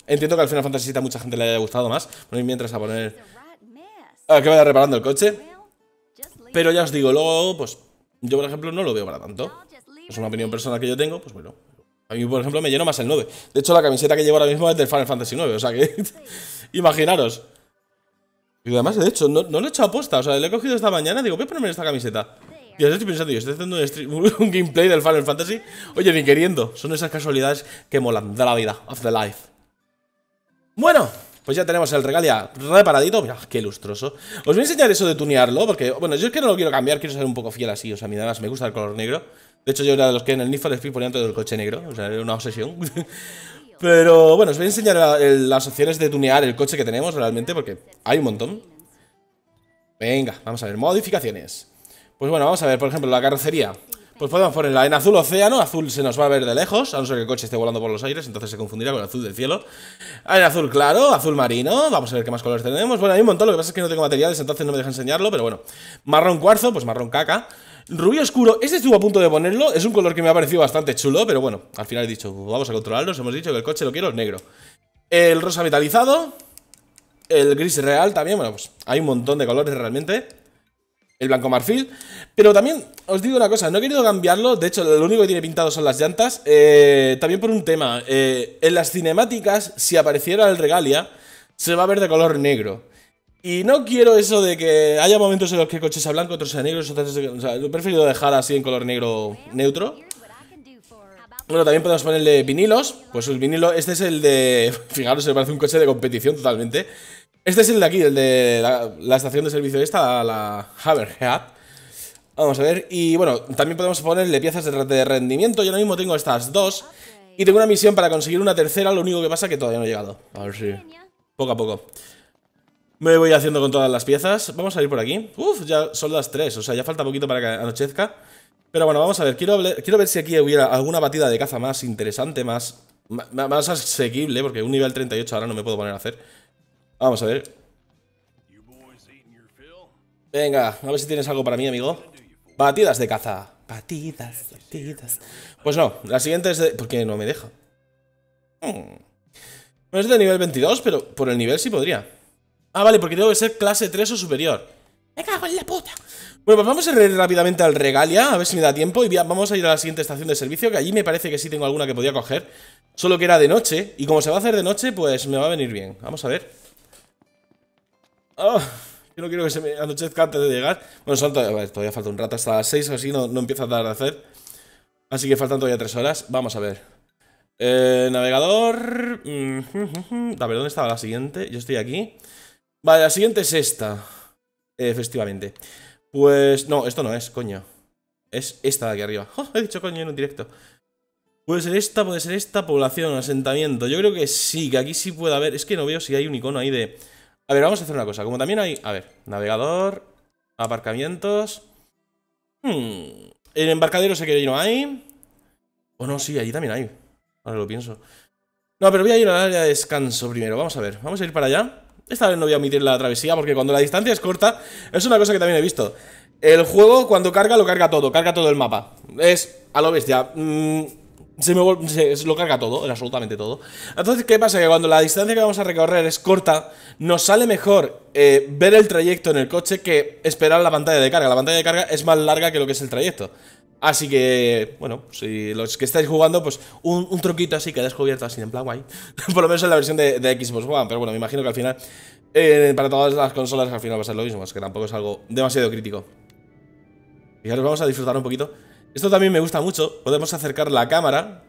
entiendo que al Final Fantasy VII mucha gente le haya gustado más. mientras a poner... A que vaya reparando el coche. Pero ya os digo, luego, pues... Yo, por ejemplo, no lo veo para tanto. Es una opinión personal que yo tengo, pues bueno. A mí, por ejemplo, me lleno más el 9. De hecho, la camiseta que llevo ahora mismo es del Final Fantasy 9, o sea que... [laughs] imaginaros. Y además, de hecho, no, no lo he hecho aposta. O sea, le he cogido esta mañana digo, voy a ponerme esta camiseta. Yo estoy pensando, yo estoy haciendo [laughs] un, gameplay del Final Fantasy. Oye, ni queriendo. Son esas casualidades que molan de la vida, of the life. Bueno, pues ya tenemos el regalia reparadito. qué lustroso. Os voy a enseñar eso de tunearlo, porque, bueno, yo es que no lo quiero cambiar, quiero ser un poco fiel así. O sea, a mí me gusta el color negro. De hecho, yo era de los que en el Need for Speed todo el coche negro. O sea, era una obsesión. [laughs] Pero bueno, os voy a enseñar las opciones de tunear el coche que tenemos realmente, porque hay un montón. Venga, vamos a ver, modificaciones. Pues bueno, vamos a ver, por ejemplo, la carrocería. Pues podemos ponerla en azul océano, azul se nos va a ver de lejos, a no ser que el coche esté volando por los aires, entonces se confundirá con el azul del cielo. Ah, en azul claro, azul marino, vamos a ver qué más colores tenemos. Bueno, hay un montón, lo que pasa es que no tengo materiales, entonces no me deja enseñarlo, pero bueno. Marrón cuarzo, pues marrón caca. Rubio oscuro, este estuvo a punto de ponerlo, es un color que me ha parecido bastante chulo, pero bueno, al final he dicho, vamos a controlarlos, hemos dicho que el coche lo quiero negro. El rosa metalizado, el gris real también, bueno, pues hay un montón de colores realmente el blanco marfil. Pero también os digo una cosa, no he querido cambiarlo, de hecho lo único que tiene pintado son las llantas. Eh, también por un tema, eh, en las cinemáticas, si apareciera el regalia, se va a ver de color negro. Y no quiero eso de que haya momentos en los que el coche sea blanco, otros sea negro, O he preferido dejar así en color negro neutro. Bueno, también podemos ponerle vinilos. Pues el vinilo, este es el de... [laughs] Fijaros, se parece un coche de competición totalmente. Este es el de aquí, el de la, estación de servicio esta, la, Haverhead. Vamos a ver, y bueno, también podemos ponerle piezas de, rendimiento. Yo ahora mismo tengo estas dos. Y tengo una misión para conseguir una tercera, lo único que pasa es que todavía no he llegado. A ver si... Poco a poco. Me voy haciendo con todas las piezas. Vamos a ir por aquí. Uf, ya son las tres, o sea, ya falta poquito para que anochezca. Pero bueno, vamos a ver, quiero, ver si aquí hubiera alguna batida de caza más interesante, más, más asequible, porque un nivel 38 ahora no me puedo poner a hacer. Vamos a ver. Venga, a ver si tienes algo para mí, amigo. Batidas de caza. Batidas, batidas. Pues no, la siguiente es de... ¿Por qué no me deja? Hmm. No es de nivel 22, pero por el nivel sí podría. Ah, vale, porque tengo que ser clase 3 o superior. ¡Me cago en la puta! Bueno, pues vamos a ir rápidamente al Regalia, a ver si me da tiempo. Y vamos a ir a la siguiente estación de servicio, que allí me parece que sí tengo alguna que podía coger. Solo que era de noche, y como se va a hacer de noche, pues me va a venir bien. Vamos a ver. Ah, yo no quiero que se me anochezca antes de llegar. Bueno, todavía, falta un rato, hasta las 6 o así, no, empieza a dar de hacer. Así que faltan todavía 3 horas. Vamos a ver. Eh, navegador. Mm, [laughs] a ver, ¿dónde estaba la siguiente? Yo estoy aquí. Vale, la siguiente es esta. efectivamente. Pues. No, esto no es, coño. Es esta de aquí arriba. [laughs] he dicho coño en un directo. Puede ser esta, puede ser esta. Población, asentamiento. Yo creo que sí, que aquí sí puede haber. Es que no veo si hay un icono ahí de. A ver, vamos a hacer una cosa. Como también hay... A ver, navegador, aparcamientos... Hmm, el embarcadero sé que ahí no hay. O no, sí, allí también hay. Ahora lo pienso. No, pero voy a ir al área de descanso primero. Vamos a ver. Vamos a ir para allá. Esta vez no voy a omitir la travesía porque cuando la distancia es corta, es una cosa que también he visto. El juego cuando carga lo carga todo, carga todo el mapa. Es a lo bestia. mmm se me lo carga todo, absolutamente todo. Entonces, ¿qué pasa? Que cuando la distancia que vamos a recorrer es corta, nos sale mejor eh, ver el trayecto en el coche que esperar la pantalla de carga. La pantalla de carga es más larga que lo que es el trayecto. Así que, bueno, si los que estáis jugando, pues un, troquito truquito así que descubierto así en plan guay. [laughs] Por lo menos en la versión de, de Xbox One, pero bueno, me imagino que al final, eh, para todas las consolas al final va a ser lo mismo, es que tampoco es algo demasiado crítico. Y ahora vamos a disfrutar un poquito esto también me gusta mucho. Podemos acercar la cámara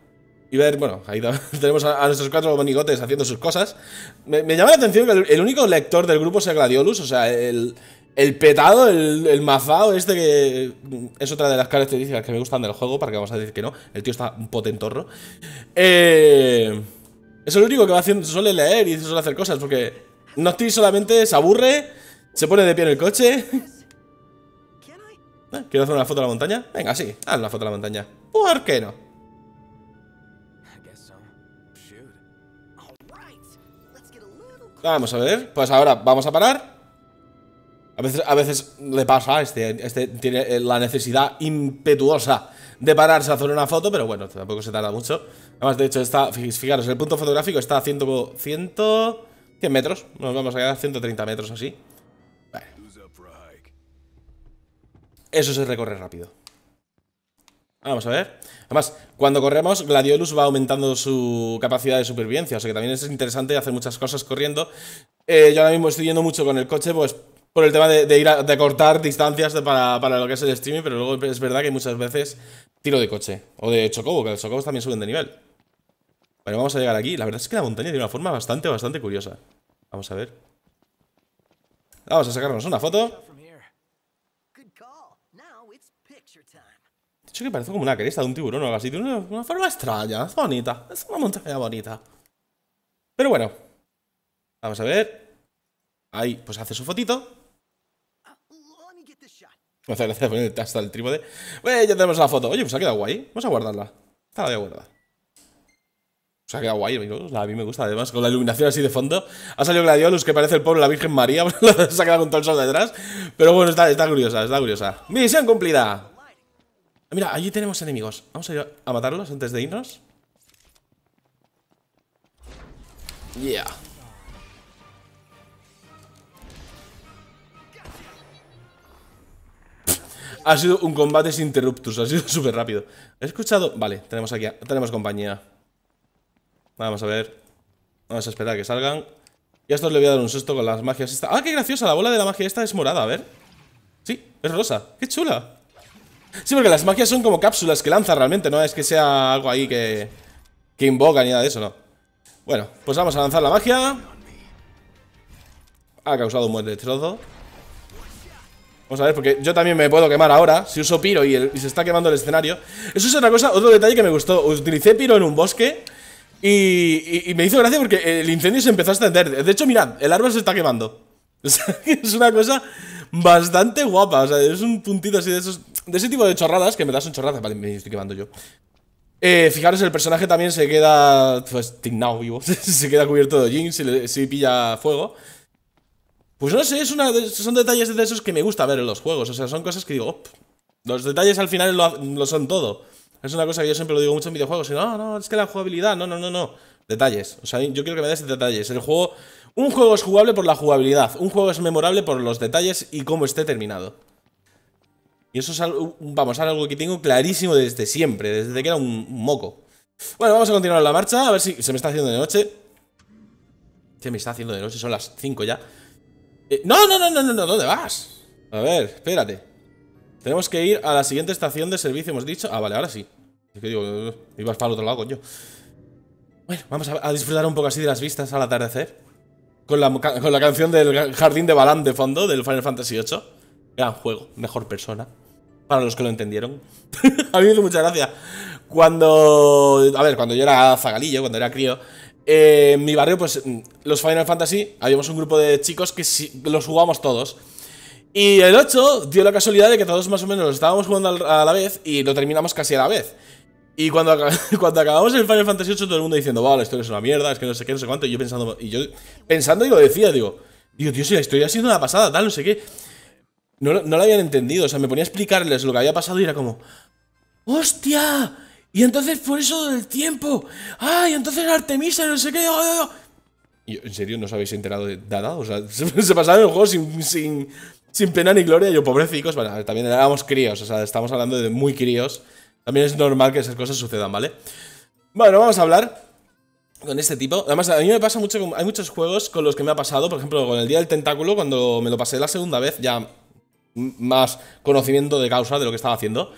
y ver, bueno, ahí [laughs] tenemos a, nuestros cuatro monigotes haciendo sus cosas. Me, llama la atención que el, único lector del grupo sea Gladiolus, o sea, el, el petado, el, el, mazao este que mm, es otra de las características que me gustan del juego, para que vamos a decir que no, el tío está un potentorro. Eh, es el único que va haciendo, suele leer y suele hacer cosas, porque estoy solamente se aburre, se pone de pie en el coche [laughs] ¿Eh? ¿Quieres hacer una foto de la montaña? Venga, sí, haz una foto de la montaña. ¿Por qué no? Vamos a ver, pues ahora vamos a parar. A veces, le pasa, este, este tiene eh, la necesidad impetuosa de pararse a hacer una foto, pero bueno, tampoco se tarda mucho. Además, de hecho, está, fijaros, el punto fotográfico está a 100, metros, nos vamos a quedar a 130 metros así. Eso es recorrer rápido. Vamos a ver. Además, cuando corremos, Gladiolus va aumentando su capacidad de supervivencia. O sea que también es interesante hacer muchas cosas corriendo. Eh, yo ahora mismo estoy yendo mucho con el coche, pues por el tema de, ir de cortar distancias para, lo que es el streaming, pero luego es verdad que muchas veces tiro de coche. O de chocobo, que los chocobos también suben de nivel. Pero vamos a llegar aquí. La verdad es que la montaña tiene una forma bastante, bastante curiosa. Vamos a ver. Vamos a sacarnos una foto. que parece como una cresta de un tiburón o algo así. Tiene una, forma extraña. Es bonita. Es una montaña bonita. Pero bueno. Vamos a ver. Ahí, pues hace su fotito. Muchas gracias por ponerte hasta el trípode. Bueno, ya tenemos la foto. Oye, pues ha quedado guay. Vamos a guardarla. Está la voy a guardar. Pues ha quedado guay, amigos. A mí me gusta, además, con la iluminación así de fondo. Ha salido Gladiolus, que parece el pueblo de la Virgen María. [laughs] se ha quedado con todo el sol detrás. Pero bueno, está, está curiosa, está curiosa. Misión cumplida. Mira, allí tenemos enemigos. Vamos a ir a matarlos antes de irnos. Yeah. Ha sido un combate sin interruptus, ha sido [laughs] súper rápido. He escuchado... Vale, tenemos aquí, tenemos compañía. Vamos a ver. Vamos a esperar a que salgan. Y a estos le voy a dar un susto con las magias. Esta. ¡Ah, qué graciosa! La bola de la magia esta es morada, a ver. Sí, es rosa. ¡Qué chula! Sí, porque las magias son como cápsulas que lanza realmente, no es que sea algo ahí que, que invoca ni nada de eso, no. Bueno, pues vamos a lanzar la magia. Ha causado un de trozo Vamos a ver, porque yo también me puedo quemar ahora Si uso piro y, se está quemando el escenario Eso es otra cosa, otro detalle que me gustó Utilicé piro en un bosque y, y, me hizo gracia porque el incendio se empezó a extender De hecho, mirad, el árbol se está quemando [laughs] o sea, es una cosa bastante guapa O sea, es un puntito así de esos de ese tipo de chorradas, que me das son chorradas, vale, me estoy quemando yo. Eh, fijaros, el personaje también se queda. Pues vivo. [laughs] se queda cubierto de jeans y pilla fuego. Pues no sé, son detalles de esos que me gusta ver en los juegos. O sea, son cosas que digo. los detalles al final lo, son todo. Es una cosa que yo siempre lo digo mucho en videojuegos. no, no, es que la jugabilidad. No, no, no, no. Detalles. O sea, yo quiero que me des detalles. El juego. Un juego es jugable por la jugabilidad. Un juego es memorable por los detalles y cómo esté terminado. Y eso es algo, algo que tengo clarísimo desde siempre, desde que era un moco. Bueno, vamos a continuar la marcha, a ver si se me está haciendo de noche. Se me está haciendo de noche, son las 5 ya. Eh, no, no, no, no, no, ¿dónde vas? A ver, espérate. Tenemos que ir a la siguiente estación de servicio, hemos dicho. Ah, vale, ahora sí. Es que digo, eh, ibas para el otro lado, coño. Bueno, vamos a, disfrutar un poco así de las vistas al atardecer. Con la, con la canción del jardín de Balán de fondo del Final Fantasy VIII. Gran juego, mejor persona. Para los que lo entendieron. [laughs] a mí me hizo mucha gracia. Cuando. A ver, cuando yo era zagalillo, cuando era crío. Eh, en mi barrio, pues, mm, los Final Fantasy, habíamos un grupo de chicos que los jugábamos todos. Y el 8 dio la casualidad de que todos más o menos lo estábamos jugando a la vez y lo terminamos casi a la vez. Y cuando, [laughs] cuando acabamos el Final Fantasy 8, todo el mundo diciendo, vale, esto es una mierda, es que no sé qué, no sé cuánto. Y yo pensando, y yo pensando y lo decía, digo, digo, tío, si la historia ha sido una pasada, tal, no sé qué. No, lo habían entendido, o sea, me ponía a explicarles lo que había pasado y era como, ¡hostia! Y entonces por eso del tiempo, ¡ay! y entonces Artemisa, no sé qué. Y, ¿En serio no os habéis enterado de nada? O sea, [laughs] se, pasaban pasaron el juego sin, sin, sin, pena ni gloria. Yo, pobrecicos, bueno, también éramos críos, o sea, estamos hablando de muy críos. También es normal que esas cosas sucedan, ¿vale? Bueno, vamos a hablar con este tipo. Además, a mí me pasa mucho, hay muchos juegos con los que me ha pasado, por ejemplo, con el Día del Tentáculo, cuando me lo pasé la segunda vez, ya más conocimiento de causa de lo que estaba haciendo.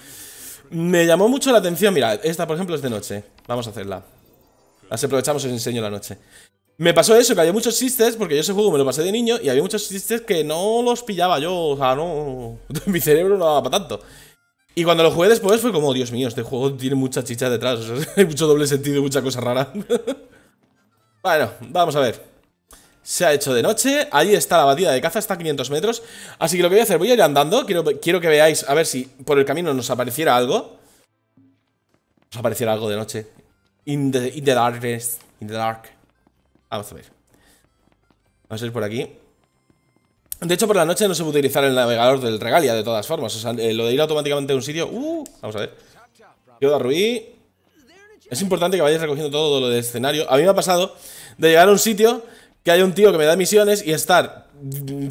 Me llamó mucho la atención, mira, esta por ejemplo es de noche, vamos a hacerla. Las aprovechamos y os enseño la noche. Me pasó eso, que había muchos chistes, porque yo ese juego me lo pasé de niño, y había muchos chistes que no los pillaba yo, o sea, no... [laughs] Mi cerebro no daba para tanto. Y cuando lo jugué después fue como, Dios mío, este juego tiene mucha chicha detrás, [laughs] hay mucho doble sentido, y mucha cosa rara. [laughs] bueno, vamos a ver. Se ha hecho de noche, ahí está la batida de caza, está a 500 metros Así que lo que voy a hacer, voy a ir andando Quiero, que veáis, a ver si por el camino nos apareciera algo Nos apareciera algo de noche In the, in the darkness, in the dark Vamos a ver Vamos a ir por aquí De hecho por la noche no se puede utilizar el navegador del Regalia de todas formas O sea, eh, lo de ir automáticamente a un sitio uh, Vamos a ver Yo ruí Es importante que vayáis recogiendo todo lo del escenario A mí me ha pasado de llegar a un sitio que haya un tío que me da misiones y estar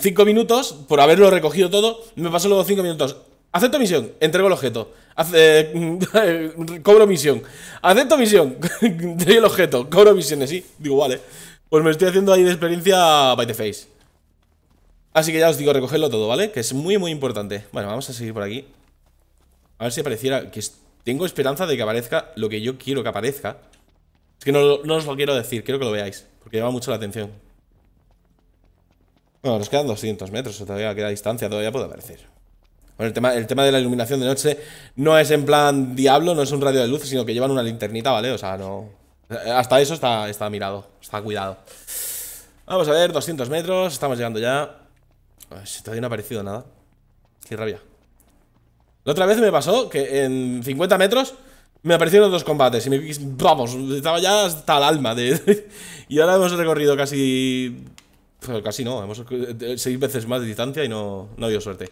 5 minutos por haberlo recogido todo, me paso luego 5 minutos. Acepto misión, entrego el objeto. Eh, [laughs] cobro misión. Acepto misión, [laughs] entrego el objeto, cobro misiones, sí. Digo, vale. Pues me estoy haciendo ahí de experiencia by the face. Así que ya os digo, recogerlo todo, ¿vale? Que es muy, muy importante. Bueno, vamos a seguir por aquí. A ver si apareciera... Que tengo esperanza de que aparezca lo que yo quiero que aparezca. Es que no, os lo quiero decir, quiero que lo veáis, porque llama mucho la atención. Bueno, nos quedan 200 metros, todavía queda distancia, todavía puede aparecer. Bueno, el tema, el tema de la iluminación de noche no es en plan diablo, no es un radio de luz, sino que llevan una linternita, ¿vale? O sea, no... Hasta eso está, está mirado, está cuidado. Vamos a ver, 200 metros, estamos llegando ya. si todavía no ha aparecido nada. Qué rabia. La otra vez me pasó que en 50 metros me aparecieron dos combates y me. Vamos, estaba ya hasta el alma de. [laughs] y ahora hemos recorrido casi. Pues casi no, hemos eh, seis veces más de distancia y no, no dio suerte.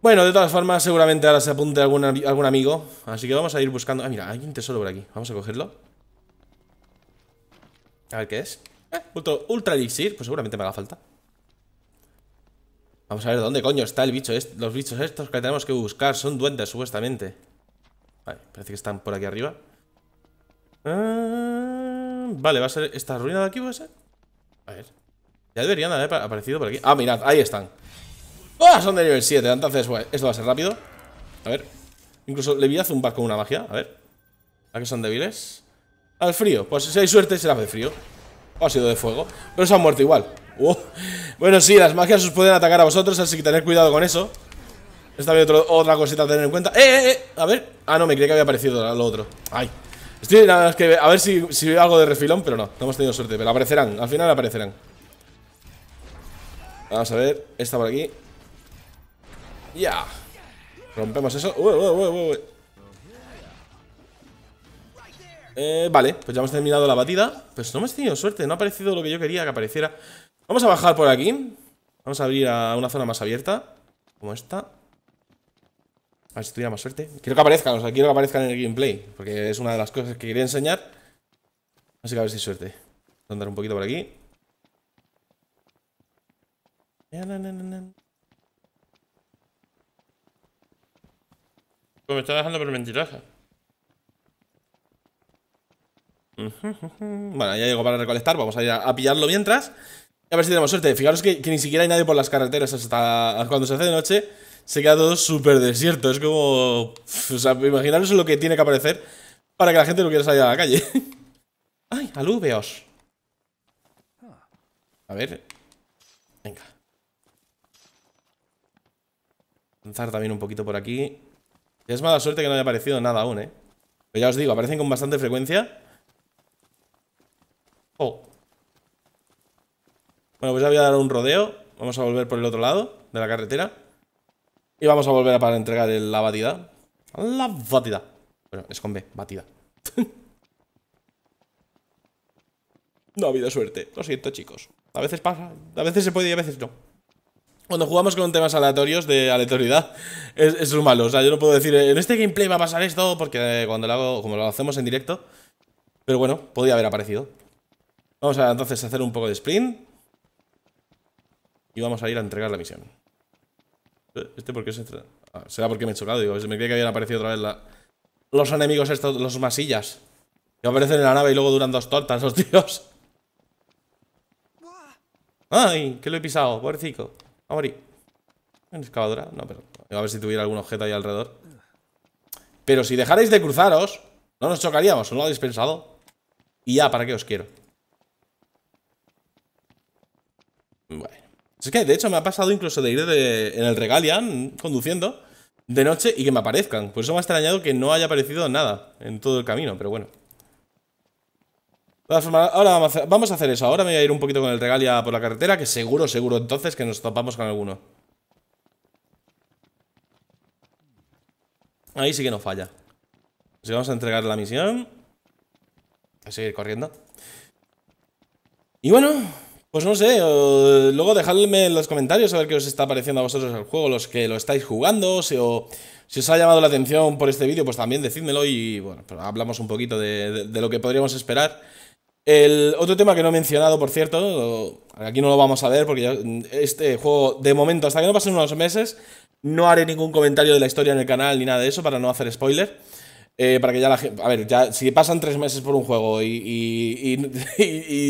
Bueno, de todas formas, seguramente ahora se apunte algún, algún amigo. Así que vamos a ir buscando. Ah, mira, hay un tesoro por aquí. Vamos a cogerlo. A ver qué es. Eh, ultra, ultra elixir, pues seguramente me haga falta. Vamos a ver dónde coño está el bicho. los bichos estos que tenemos que buscar son duendes, supuestamente. Vale, parece que están por aquí arriba. Ah, vale, va a ser esta ruina de aquí, puede ser. A ver. Ya deberían haber aparecido por aquí. Ah, mirad, ahí están. ¡Oh! Son de nivel 7, entonces bueno, pues, esto va a ser rápido. A ver. Incluso le voy a zumbar con una magia. A ver. ¿A qué son débiles? Al frío. Pues si hay suerte, será de frío. O ha sido de fuego. Pero se han muerto igual. Oh. Bueno, sí, las magias os pueden atacar a vosotros, así que tened cuidado con eso. Esta vez otra cosita a tener en cuenta. Eh, ¡Eh, eh, A ver. Ah, no, me creía que había aparecido lo otro. ¡Ay! Estoy nada más que a ver si, veo algo de refilón, pero no, no hemos tenido suerte. Pero aparecerán, al final aparecerán. Vamos a ver, esta por aquí. ¡Ya! Rompemos eso. Eh, vale, pues ya hemos terminado la batida. Pues no hemos tenido suerte, no ha aparecido lo que yo quería que apareciera. Vamos a bajar por aquí. Vamos a abrir a una zona más abierta, como esta. A ver si tuviera más suerte. Quiero que aparezcan, o sea, quiero que aparezcan en el gameplay. Porque es una de las cosas que quería enseñar. Así que a ver si hay suerte. Voy a andar un poquito por aquí. Pues me está dejando por mentirosa. Bueno, ya llego para recolectar. Vamos a ir a, pillarlo mientras. a ver si tenemos suerte. Fijaros que, que ni siquiera hay nadie por las carreteras hasta cuando se hace de noche se queda todo súper desierto. Es como. O sea, imaginaros lo que tiene que aparecer para que la gente no quiera salir a la calle. [laughs] ¡Ay, aluveos A ver. Venga. Lanzar también un poquito por aquí. Ya es mala suerte que no haya aparecido nada aún, ¿eh? Pero ya os digo, aparecen con bastante frecuencia. Oh. Bueno, pues ya voy a dar un rodeo. Vamos a volver por el otro lado de la carretera. Y vamos a volver a para entregar la batida. La batida. Bueno, es con B, batida. [laughs] no ha habido suerte. Lo siento, chicos. A veces pasa, a veces se puede y a veces no. Cuando jugamos con temas aleatorios de aleatoriedad, es, es malo. O sea, yo no puedo decir, en este gameplay va a pasar esto, porque eh, cuando lo hago, como lo hacemos en directo. Pero bueno, podía haber aparecido. Vamos a entonces hacer un poco de sprint. Y vamos a ir a entregar la misión. ¿Este por qué se.? Ah, será porque me he chocado, digo. Me creía que habían aparecido otra vez los enemigos estos, los masillas. Que aparecen en la nave y luego duran dos tortas, los [laughs] tíos. ¡Ay! Que lo he pisado, pobrecito. A morir. ¿En excavadora? No, pero. A ver si tuviera algún objeto ahí alrededor. Pero si dejarais de cruzaros, no nos chocaríamos, ¿no lo habéis pensado? Y ya, ¿para qué os quiero? Es que, de hecho, me ha pasado incluso de ir en el Regalia, conduciendo de noche y que me aparezcan. Por eso me ha extrañado que no haya aparecido nada en todo el camino, pero bueno. Ahora vamos a, hacer, vamos a hacer eso. Ahora me voy a ir un poquito con el Regalia por la carretera, que seguro, seguro entonces que nos topamos con alguno. Ahí sí que no falla. Así que vamos a entregar la misión. A seguir corriendo. Y bueno, pues no sé, eh, luego dejadme en los comentarios a ver qué os está pareciendo a vosotros el juego, los que lo estáis jugando, si, os ha llamado la atención por este vídeo, pues también decídmelo y bueno, hablamos un poquito de, lo que podríamos esperar. El otro tema que no he mencionado, por cierto, aquí no lo vamos a ver porque mm, este juego, de momento, hasta que no pasen unos meses, no haré ningún comentario de la historia en el canal ni nada de eso para no hacer spoiler. Eh, para que ya la gente. A ver, ya, si pasan tres meses por un juego y, [laughs] y,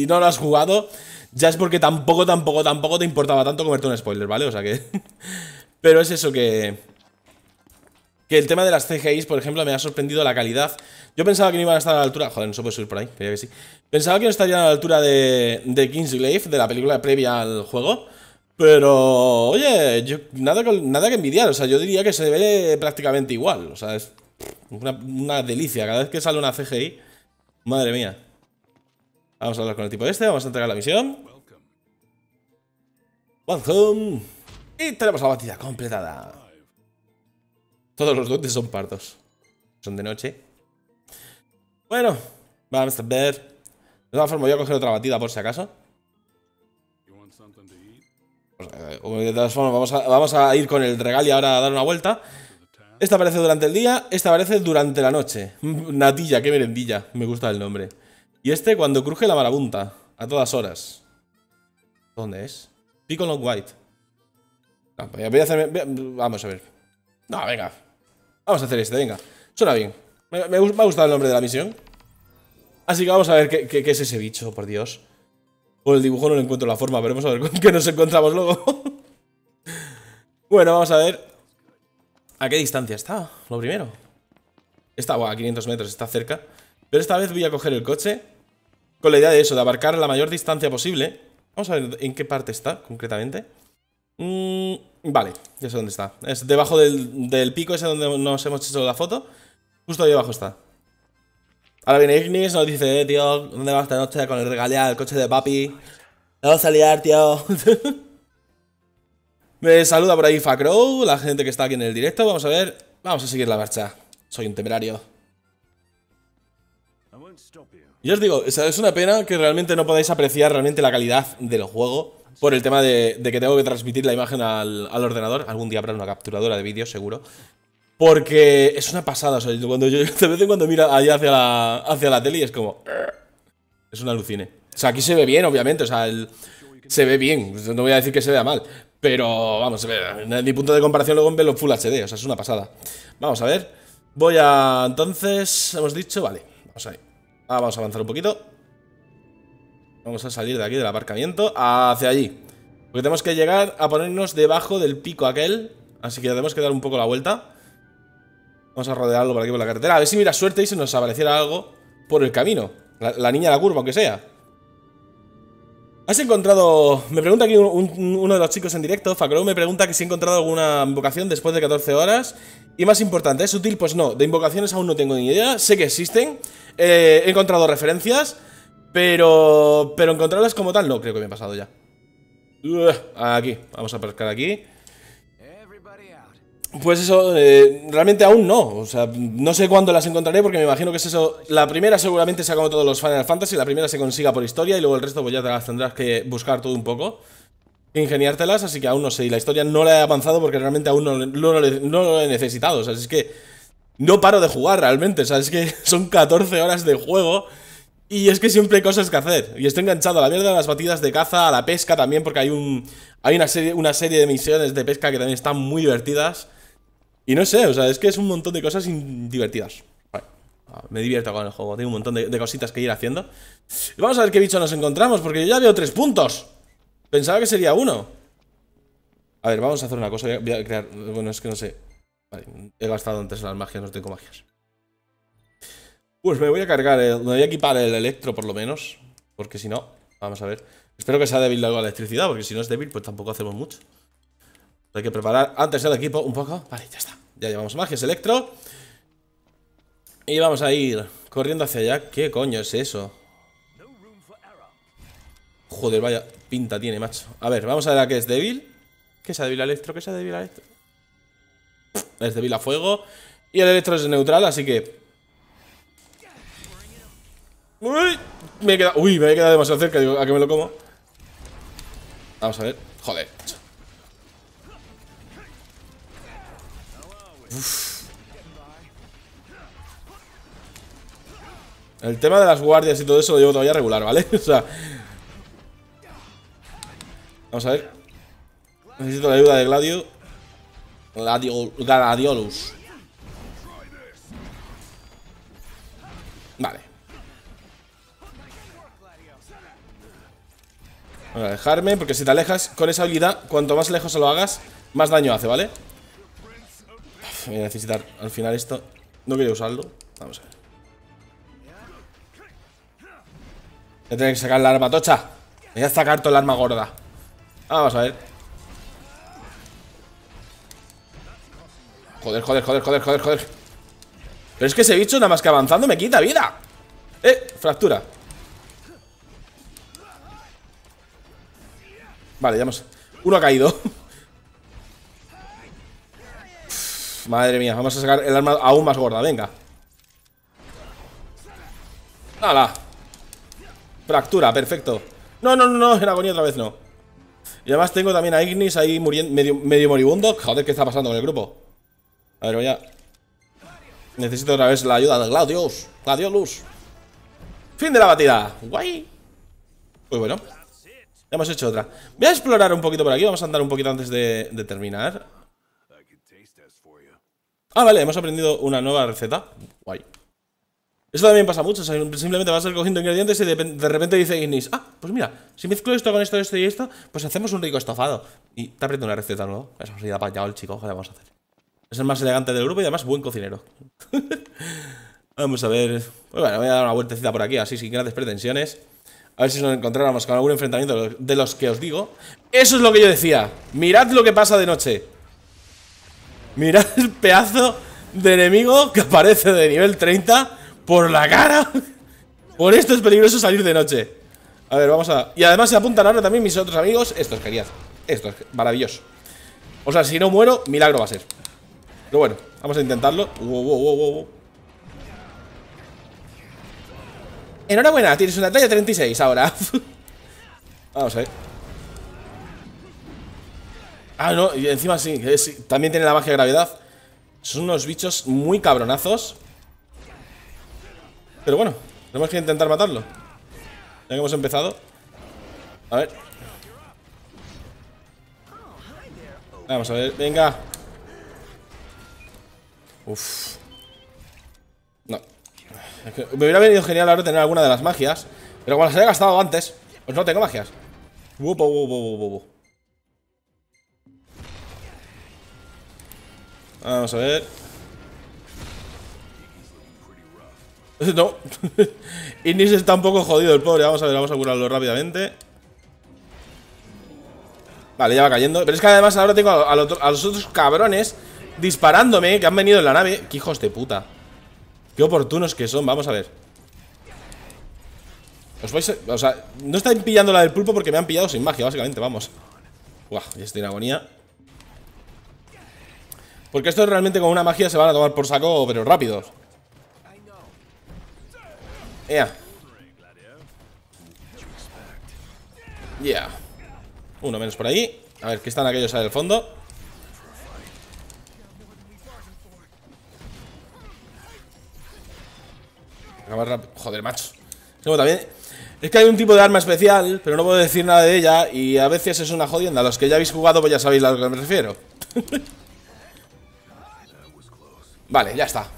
y, no lo has jugado, ya es porque tampoco, tampoco, tampoco te importaba tanto comerte un spoiler, ¿vale? O sea que. [laughs] Pero es eso que. Que el tema de las CGIs, por ejemplo, me ha sorprendido la calidad. Yo pensaba que no iban a estar a la altura. Joder, no se puede subir por ahí, creía que sí. Pensaba que no estarían a la altura de, de Kingsglaive, de la película previa al juego. Pero, oye, nada, nada que envidiar. O sea, yo diría que se ve prácticamente igual. O sea, es una, delicia. Cada vez que sale una CGI, madre mía. Vamos a hablar con el tipo este, vamos a entregar la misión. Welcome. Y tenemos la batida completada. Todos los duendes son partos, Son de noche. Bueno, vamos a ver. De todas formas, voy a coger otra batida por si acaso. Pues, eh, de todas formas, vamos a, vamos a ir con el regal y ahora a dar una vuelta. Esta aparece durante el día, esta aparece durante la noche. Mm, natilla, qué merendilla, me gusta el nombre. Y este cuando cruje la marabunta, a todas horas. ¿Dónde es? Long White. voy a hacerme... Vamos a ver. No, venga. Vamos a hacer este, venga. Suena bien. Me, ha gustado el nombre de la misión. Así que vamos a ver qué, es ese bicho, por Dios. Por el dibujo no le encuentro la forma, pero vamos a ver [laughs] qué nos encontramos luego. [laughs] bueno, vamos a ver. ¿A qué distancia está? Lo primero. Está, a 500 metros, está cerca. Pero esta vez voy a coger el coche con la idea de eso, de abarcar la mayor distancia posible. Vamos a ver en qué parte está, concretamente. Mm, vale, ya sé dónde está. Es debajo del, pico ese donde nos hemos hecho la foto. Justo ahí abajo está. Ahora viene Ignis, nos dice, eh, tío, ¿dónde vas esta noche con el regalía el coche de papi? Vamos a liar, tío. [laughs] Me saluda por ahí Facrow, la gente que está aquí en el directo. Vamos a ver. Vamos a seguir la marcha. Soy un temerario. Yo os digo, es una pena que realmente no podáis apreciar realmente la calidad del juego por el tema de, que tengo que transmitir la imagen al, ordenador. Algún día habrá una capturadora de vídeo, seguro. Porque es una pasada, o sea, cuando [laughs] de vez en cuando mira allá hacia la, hacia la tele y es como... Es un alucine. O sea, aquí se ve bien, obviamente, o sea, se ve bien, no voy a decir que se vea mal, pero vamos, a ver, mi punto de comparación luego en lo Full HD, o sea, es una pasada. Vamos a ver. Voy a. Entonces, hemos dicho, vale, vamos ahí. vamos a avanzar un poquito. Vamos a salir de aquí del aparcamiento hacia allí. Porque tenemos que llegar a ponernos debajo del pico aquel. Así que tenemos que dar un poco la vuelta. Vamos a rodearlo por aquí por la carretera. A ver si mira suerte y se nos apareciera algo por el camino. La, la niña de la curva, aunque sea. ¿Has encontrado.? Me pregunta aquí uno de los chicos en directo, Facro, me pregunta que si he encontrado alguna invocación después de 14 horas. Y más importante, ¿es útil? Pues no, de invocaciones aún no tengo ni idea. Sé que existen, eh, he encontrado referencias, pero. Pero encontrarlas como tal, no, creo que me he pasado ya. aquí, vamos a pescar aquí. Pues eso, eh, realmente aún no. O sea, no sé cuándo las encontraré porque me imagino que es eso. La primera seguramente se como todos los Final Fantasy, la primera se consiga por historia y luego el resto pues ya te las tendrás que buscar todo un poco. Ingeniártelas, así que aún no sé. Y la historia no la he avanzado porque realmente aún no, no, lo he necesitado. O sea, es que no paro de jugar realmente. O sea, es que [laughs] son 14 horas de juego y es que siempre hay cosas que hacer. Y estoy enganchado a la mierda a las batidas de caza, a la pesca también porque hay, un, hay una, serie, una serie de misiones de pesca que también están muy divertidas. Y no sé, o sea, es que es un montón de cosas divertidas. Vale. Ah, me divierto con el juego, tengo un montón de, cositas que ir haciendo. Y vamos a ver qué bicho nos encontramos, porque yo ya veo tres puntos. Pensaba que sería uno. A ver, vamos a hacer una cosa, voy a crear... Bueno, es que no sé. Vale, he gastado antes las magias, no tengo magias. Pues me voy a cargar, me voy a equipar el electro por lo menos, porque si no, vamos a ver. Espero que sea débil la electricidad, porque si no es débil, pues tampoco hacemos mucho. Hay que preparar antes el equipo un poco. Vale, ya está. Ya llevamos magias electro. Y vamos a ir corriendo hacia allá. ¿Qué coño es eso? Joder, vaya pinta tiene, macho. A ver, vamos a ver a qué es débil. ¿Qué es débil electro? ¿Qué es débil electro? Es débil a fuego. Y el electro es neutral, así que... Uy, me he quedado... Uy, me he quedado demasiado cerca. ¿a que me lo como? Vamos a ver. Joder, El tema de las guardias y todo eso lo llevo todavía regular, ¿vale? [laughs] o sea... Vamos a ver. Necesito la ayuda de Gladio. Gladio Gladiolus. Vale. Voy a dejarme, porque si te alejas con esa habilidad, cuanto más lejos se lo hagas, más daño hace, ¿vale? vale Voy a necesitar al final esto. No quería usarlo. Vamos a ver. Voy a tener que sacar la arma tocha. Voy a sacar toda el arma gorda. Ah, vamos a ver. Joder, joder, joder, joder, joder, joder. Pero es que ese bicho nada más que avanzando me quita vida. Eh, fractura. Vale, ya hemos... Uno ha caído. [laughs] Madre mía, vamos a sacar el arma aún más gorda, venga. ¡Hala! Fractura, perfecto. No, no, no, no, en agonía otra vez no. Y además tengo también a Ignis ahí medio, moribundo. Joder, ¿qué está pasando con el grupo? A ver, voy a... Necesito otra vez la ayuda de Gladius. Gladius Luz. Fin de la batida. Guay. Pues bueno. Ya hemos hecho otra. Voy a explorar un poquito por aquí. Vamos a andar un poquito antes de terminar. Ah, vale, hemos aprendido una nueva receta. Guay. Esto también pasa mucho, simplemente vas a ir cogiendo ingredientes y de, repente dice Ignis, ah, pues mira, si mezclo esto con esto, esto y esto, pues hacemos un rico estofado. Y te aprende una receta nueva. Eso a apañado el chico, ¿qué vamos a hacer? Es el más elegante del grupo y además buen cocinero. [laughs] vamos a ver. Pues bueno, voy a dar una vueltecita por aquí, así sin grandes pretensiones. A ver si nos encontráramos con algún enfrentamiento de los que os digo. Eso es lo que yo decía. Mirad lo que pasa de noche. Mirad el pedazo de enemigo que aparece de nivel 30 por la cara. Por esto es peligroso salir de noche. A ver, vamos a... Y además se apuntan ahora también mis otros amigos. Estos, querías. Estos, maravilloso. O sea, si no muero, milagro va a ser. Pero bueno, vamos a intentarlo. Enhorabuena, tienes una talla 36 ahora. [laughs] vamos a ver. Ah, no, y encima sí, también tiene la magia de gravedad. Son unos bichos muy cabronazos. Pero bueno, tenemos que intentar matarlo. Ya que hemos empezado. A ver. Vamos a ver, venga. Uf. No. Me hubiera venido genial ahora tener alguna de las magias. Pero cuando las he gastado antes, pues no tengo magias. Vamos a ver. [laughs] No. [laughs] Ignis está un poco jodido el pobre. Vamos a ver, vamos a curarlo rápidamente. Vale, ya va cayendo. Pero es que además ahora tengo a, los, otros cabrones disparándome que han venido en la nave. ¡Qué hijos de puta! ¡Qué oportunos que son! Vamos a ver. Os vais O sea, no estáis pillando la del pulpo porque me han pillado sin magia, básicamente. Vamos. Buah, ya estoy en agonía. Porque esto realmente con una magia se van a tomar por saco, pero rápidos. Ya. Yeah. Uno menos por ahí. A ver, ¿qué están aquellos ahí del fondo? Joder, macho. también... Es que hay un tipo de arma especial, pero no puedo decir nada de ella y a veces es una jodienda. Los que ya habéis jugado pues ya sabéis a lo que me refiero. [laughs] Vale, ya está.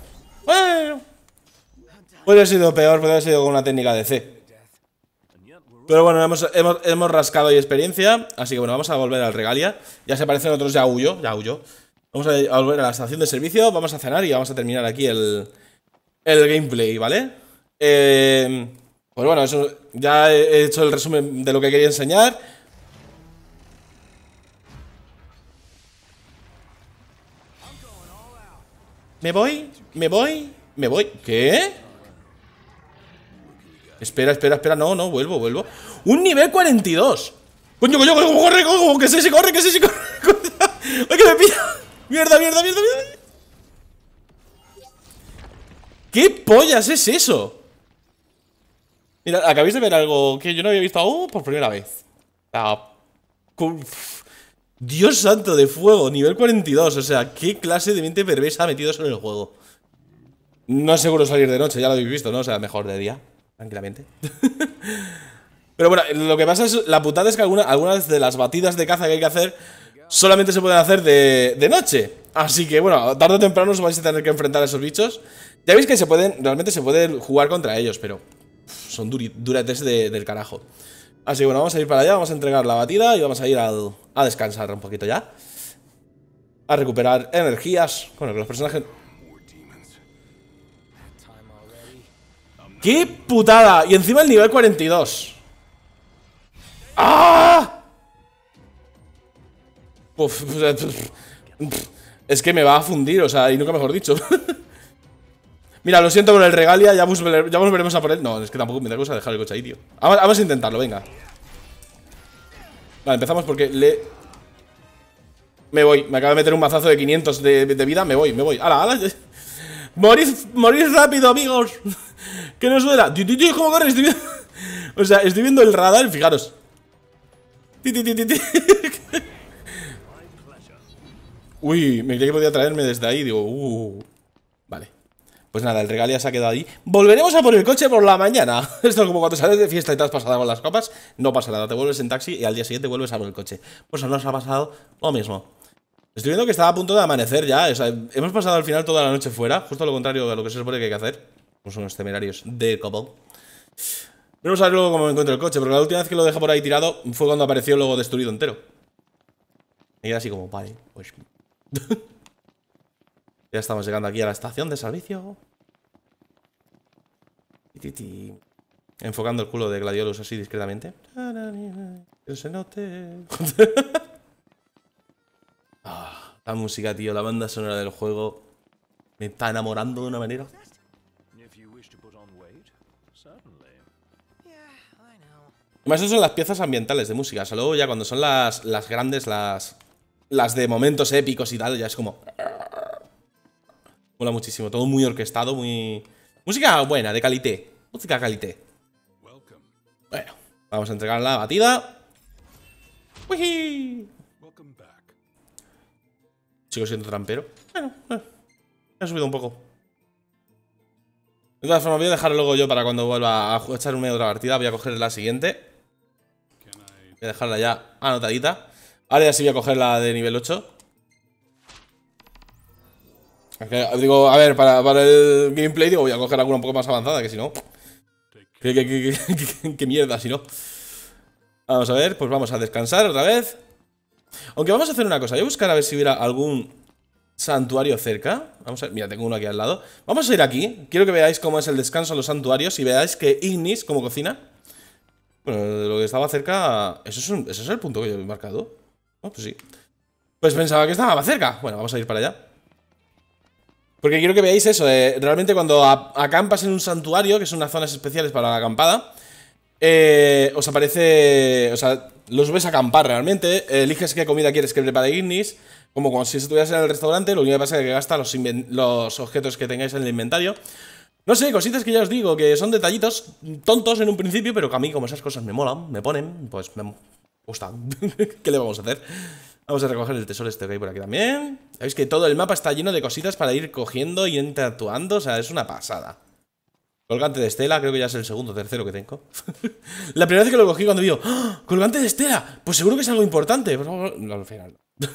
Puede haber sido peor, puede haber sido con una técnica de C. Pero bueno, hemos, hemos, rascado y experiencia. Así que bueno, vamos a volver al regalia. Ya se parecen otros, ya huyo, ya huyo. Vamos a, volver a la estación de servicio, vamos a cenar y vamos a terminar aquí el, gameplay, ¿vale? Eh, pues bueno, ya he hecho el resumen de lo que quería enseñar. Me voy, me voy, me voy. ¿Qué? Espera, espera, espera. No, no, vuelvo, vuelvo. Un nivel 42. Coño, coño, coño, corre, coño, que se, se corre, que se, se corre. [laughs] Ay, que me pilla. Mierda, mierda, mierda, mierda. ¿Qué pollas es eso? Mira, acabéis de ver algo que yo no había visto aún por primera vez. La... Dios santo de fuego, nivel 42. O sea, ¿qué clase de mente perversa ha metido eso en el juego? No es seguro salir de noche, ya lo habéis visto, ¿no? O sea, mejor de día, tranquilamente. [laughs] Pero bueno, lo que pasa es, la putada es que alguna, algunas de las batidas de caza que hay que hacer solamente se pueden hacer de, noche. Así que bueno, tarde o temprano os vais a tener que enfrentar a esos bichos. Ya veis que se pueden, realmente se pueden jugar contra ellos, pero son duras del carajo. Así que bueno, vamos a ir para allá, vamos a entregar la batida y vamos a ir al, a descansar un poquito ya. A recuperar energías. Bueno, que los personajes... ¡Qué putada! Y encima el nivel 42. ¡Ah! es que me va a fundir, o sea, y nunca mejor dicho. [laughs] Mira, lo siento por el regalia, ya, ya ya volveremos a por él. No, es que tampoco me da cosa dejar el coche ahí, tío. Vamos, a intentarlo, venga. Vale, empezamos porque le... Me voy, me acaba de meter un mazazo de 500 de, vida, me voy, me voy. ¡Hala, hala! hala [laughs] Morir rápido, amigos! [laughs] ¿Qué nos duela? cómo corres! Estoy... [laughs] O sea, estoy viendo el radar, fijaros. Uy, me creía que podía traerme desde ahí, digo, uh. Vale. Pues nada, el regalo ya se ha quedado ahí. Volveremos a por el coche por la mañana. [laughs] Esto es como cuando sales de fiesta y te has pasado con las copas. No pasa nada, te vuelves en taxi y al día siguiente vuelves a por el coche. Pues nos ha pasado lo mismo. Estoy viendo que estaba a punto de amanecer ya. O sea, hemos pasado al final toda la noche fuera. Justo lo contrario de lo que se supone que hay que hacer. Pues unos temerarios de copo. Vamos a ver luego cómo me encuentro el coche, porque la última vez que lo dejé por ahí tirado fue cuando apareció luego destruido entero. Y era así como, vale, pues". [laughs] Ya estamos llegando aquí a la estación de servicio. Enfocando el culo de Gladiolus así discretamente. Que se [laughs] ah, la música, tío, la banda sonora del juego me está enamorando de una manera. Más eso son las piezas ambientales de música. O luego ya cuando son las, las grandes, las, las de momentos épicos y tal, ya es como muchísimo. Todo muy orquestado, muy... Música buena, de calité. Música calité. Bueno, vamos a entregar la batida. Sigo siendo trampero. Bueno, eh, Me ha subido un poco. De todas formas, voy a dejarlo luego yo para cuando vuelva a echarme otra partida. Voy a coger la siguiente. Voy a dejarla ya anotadita. Ahora ya sí voy a coger la de nivel 8 digo, a ver, para, el gameplay digo, voy a coger alguna un poco más avanzada, que si no... ¿Qué, mierda, si no? Vamos a ver, pues vamos a descansar otra vez. Aunque vamos a hacer una cosa, voy a buscar a ver si hubiera algún santuario cerca. Vamos a, mira, tengo uno aquí al lado. Vamos a ir aquí. Quiero que veáis cómo es el descanso en los santuarios y veáis que Ignis, como cocina... Bueno, lo que estaba cerca... ¿Eso es, el punto que yo he marcado? Oh, pues sí. Pues pensaba que estaba más cerca. Bueno, vamos a ir para allá. Porque quiero que veáis eso. Eh, realmente cuando acampas en un santuario, que son unas zonas especiales para la acampada, eh, os aparece... O sea, los ves acampar realmente. Eh, eliges qué comida quieres que prepare Ignis. Como, cuando si estuvieras en el restaurante, lo único que pasa es que gasta los, los objetos que tengáis en el inventario. No sé, cositas que ya os digo, que son detallitos tontos en un principio, pero que a mí como esas cosas me molan, me ponen, pues me gustan. [laughs] ¿Qué le vamos a hacer? Vamos a recoger el tesoro este que hay por aquí también. Sabéis que todo el mapa está lleno de cositas para ir cogiendo y interactuando. O sea, es una pasada. Colgante de estela, creo que ya es el segundo o tercero que tengo. [laughs] la primera vez que lo cogí cuando digo, ¡Ah! colgante de estela, pues seguro que es algo importante. no, [laughs]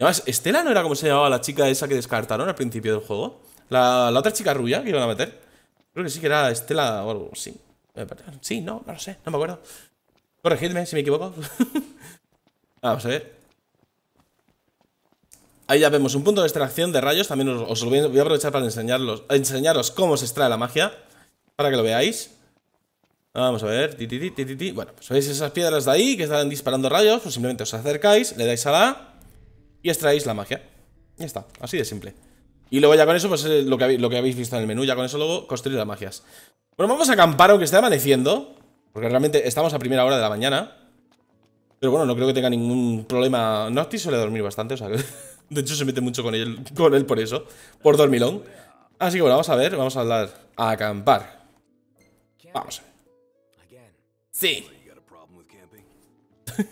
Además, Estela no era como se llamaba la chica esa que descartaron al principio del juego. La, otra chica rubia que iban a meter. Creo que sí que era Estela o algo así. Sí, no, no lo sé, no me acuerdo. Corregidme si me equivoco. [laughs] Vamos a ver. Ahí ya vemos un punto de extracción de rayos. También os, lo voy, a aprovechar para enseñaros cómo se extrae la magia. Para que lo veáis. Vamos a ver. bueno, pues veis esas piedras de ahí que están disparando rayos. Pues simplemente os acercáis, le dais a la y extraéis la magia. Ya está, así de simple. Y luego ya con eso, pues eh, lo que, habéis, lo que habéis visto en el menú. Ya con eso luego construir las magias. Bueno, vamos a acampar aunque esté amaneciendo. Porque realmente estamos a primera hora de la mañana. Pero bueno, no creo que tenga ningún problema. Noctis suele dormir bastante, o sea que... De hecho, se mete mucho con él, con él por eso, por dormilón. Así que bueno, vamos a ver, vamos a hablar. A acampar. Vamos a ver. Sí. [laughs]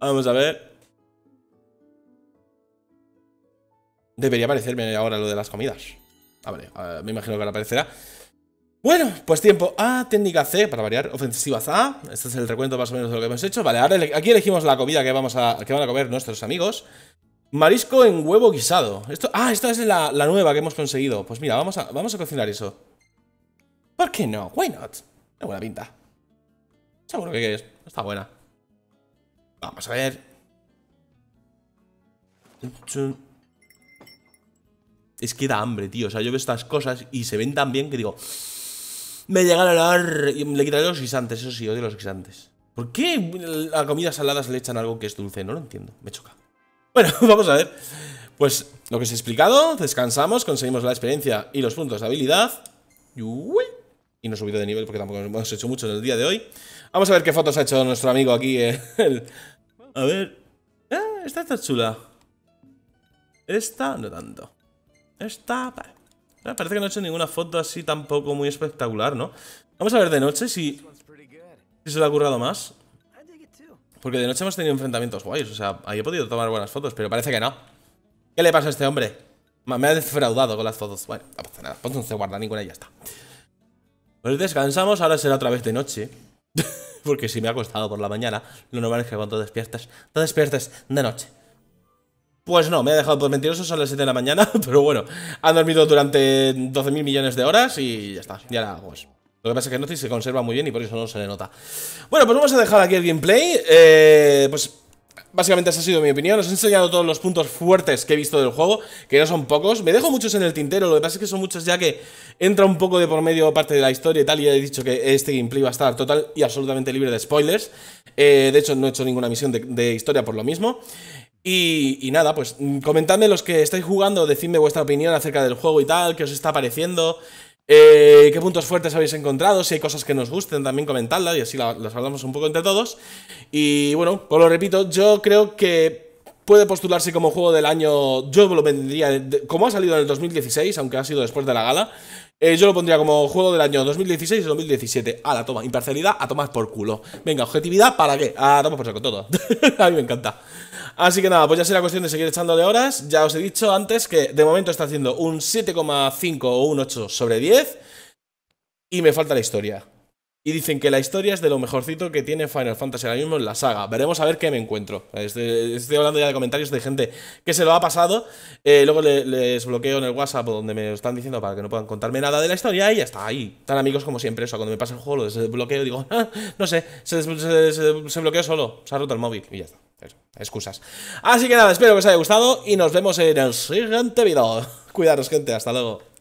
vamos a ver. Debería aparecerme ahora lo de las comidas. Ah, vale, ah, me imagino que ahora aparecerá. Bueno, pues tiempo A, técnica C, para variar, ofensiva A. Este es el recuento más o menos de lo que hemos hecho. Vale, aquí elegimos la comida que, vamos a, que van a comer nuestros amigos. Marisco en huevo guisado. Esto, ah, esta es la, nueva que hemos conseguido. Pues mira, vamos a, vamos a cocinar eso. ¿Por qué no? ¿Why not? Una buena pinta. Seguro que es. Está buena. Vamos a ver. Es que da hambre, tío. O sea, yo veo estas cosas y se ven tan bien que digo... Me llega a dar. Le quitaré los guisantes, eso sí, odio los guisantes. ¿Por qué a comidas saladas le echan algo que es dulce? No lo entiendo, me choca. Bueno, [laughs] vamos a ver. Pues lo que os he explicado, descansamos, conseguimos la experiencia y los puntos de habilidad. y no he subido de nivel porque tampoco hemos hecho mucho en el día de hoy. Vamos a ver qué fotos ha hecho nuestro amigo aquí. A ver. Eh, esta está chula. Esta no tanto. Esta. Ah, parece que no he hecho ninguna foto así tampoco muy espectacular, ¿no? Vamos a ver de noche si, se le ha currado más. Porque de noche hemos tenido enfrentamientos guays. O sea, ahí he podido tomar buenas fotos, pero parece que no. ¿Qué le pasa a este hombre? Me ha defraudado con las fotos. Bueno, no pasa nada. Pues no se guarda ninguna y ya está. Pues descansamos. Ahora será otra vez de noche. [laughs] Porque si me ha costado por la mañana, lo normal es que cuando despiertas, te despiertas de noche. Pues no, me ha dejado por mentirosos son las 7 de la mañana, [laughs] pero bueno, han dormido durante 12.000 millones de horas y ya está, ya la hago. Lo que pasa es que no se conserva muy bien y por eso no se le nota. Bueno, pues vamos a dejar aquí el gameplay. Eh, pues básicamente esa ha sido mi opinión. Os he enseñado todos los puntos fuertes que he visto del juego, que no son pocos. Me dejo muchos en el tintero, lo que pasa es que son muchos ya que entra un poco de por medio parte de la historia y tal. Y ya he dicho que este gameplay va a estar total y absolutamente libre de spoilers. Eh, de hecho, no he hecho ninguna misión de historia por lo mismo. Y, nada, pues mm, comentadme los que estáis jugando, decidme vuestra opinión acerca del juego y tal, qué os está pareciendo, eh, qué puntos fuertes habéis encontrado, si hay cosas que nos gusten también comentadlas y así las hablamos un poco entre todos. Y bueno, os lo repito, yo creo que Puede postularse como juego del año. Yo lo vendría. Como ha salido en el 2016, aunque ha sido después de la gala. Eh, yo lo pondría como juego del año 2016 y 2017. A la toma. Imparcialidad a tomar por culo. Venga, objetividad, ¿para qué? A ah, tomar por saco todo. [laughs] a mí me encanta. Así que nada, pues ya será cuestión de seguir echándole horas. Ya os he dicho antes que de momento está haciendo un 7,5 o un 8 sobre 10. Y me falta la historia. Y dicen que la historia es de lo mejorcito que tiene Final Fantasy ahora mismo en la saga. Veremos a ver qué me encuentro. Este, estoy, hablando ya de comentarios de gente que se lo ha pasado. Eh, luego les bloqueo en el WhatsApp donde me están diciendo para que no puedan contarme nada de la historia y ya está. Ahí, tan amigos como siempre. Eso, cuando me pasa el juego lo desbloqueo y digo, [laughs] ah, no sé, se, bloqueó solo, se ha roto el móvil y ya está. excusas. Así que nada, espero que os haya gustado y nos vemos en el siguiente video. [laughs] Cuidaros, gente, hasta luego.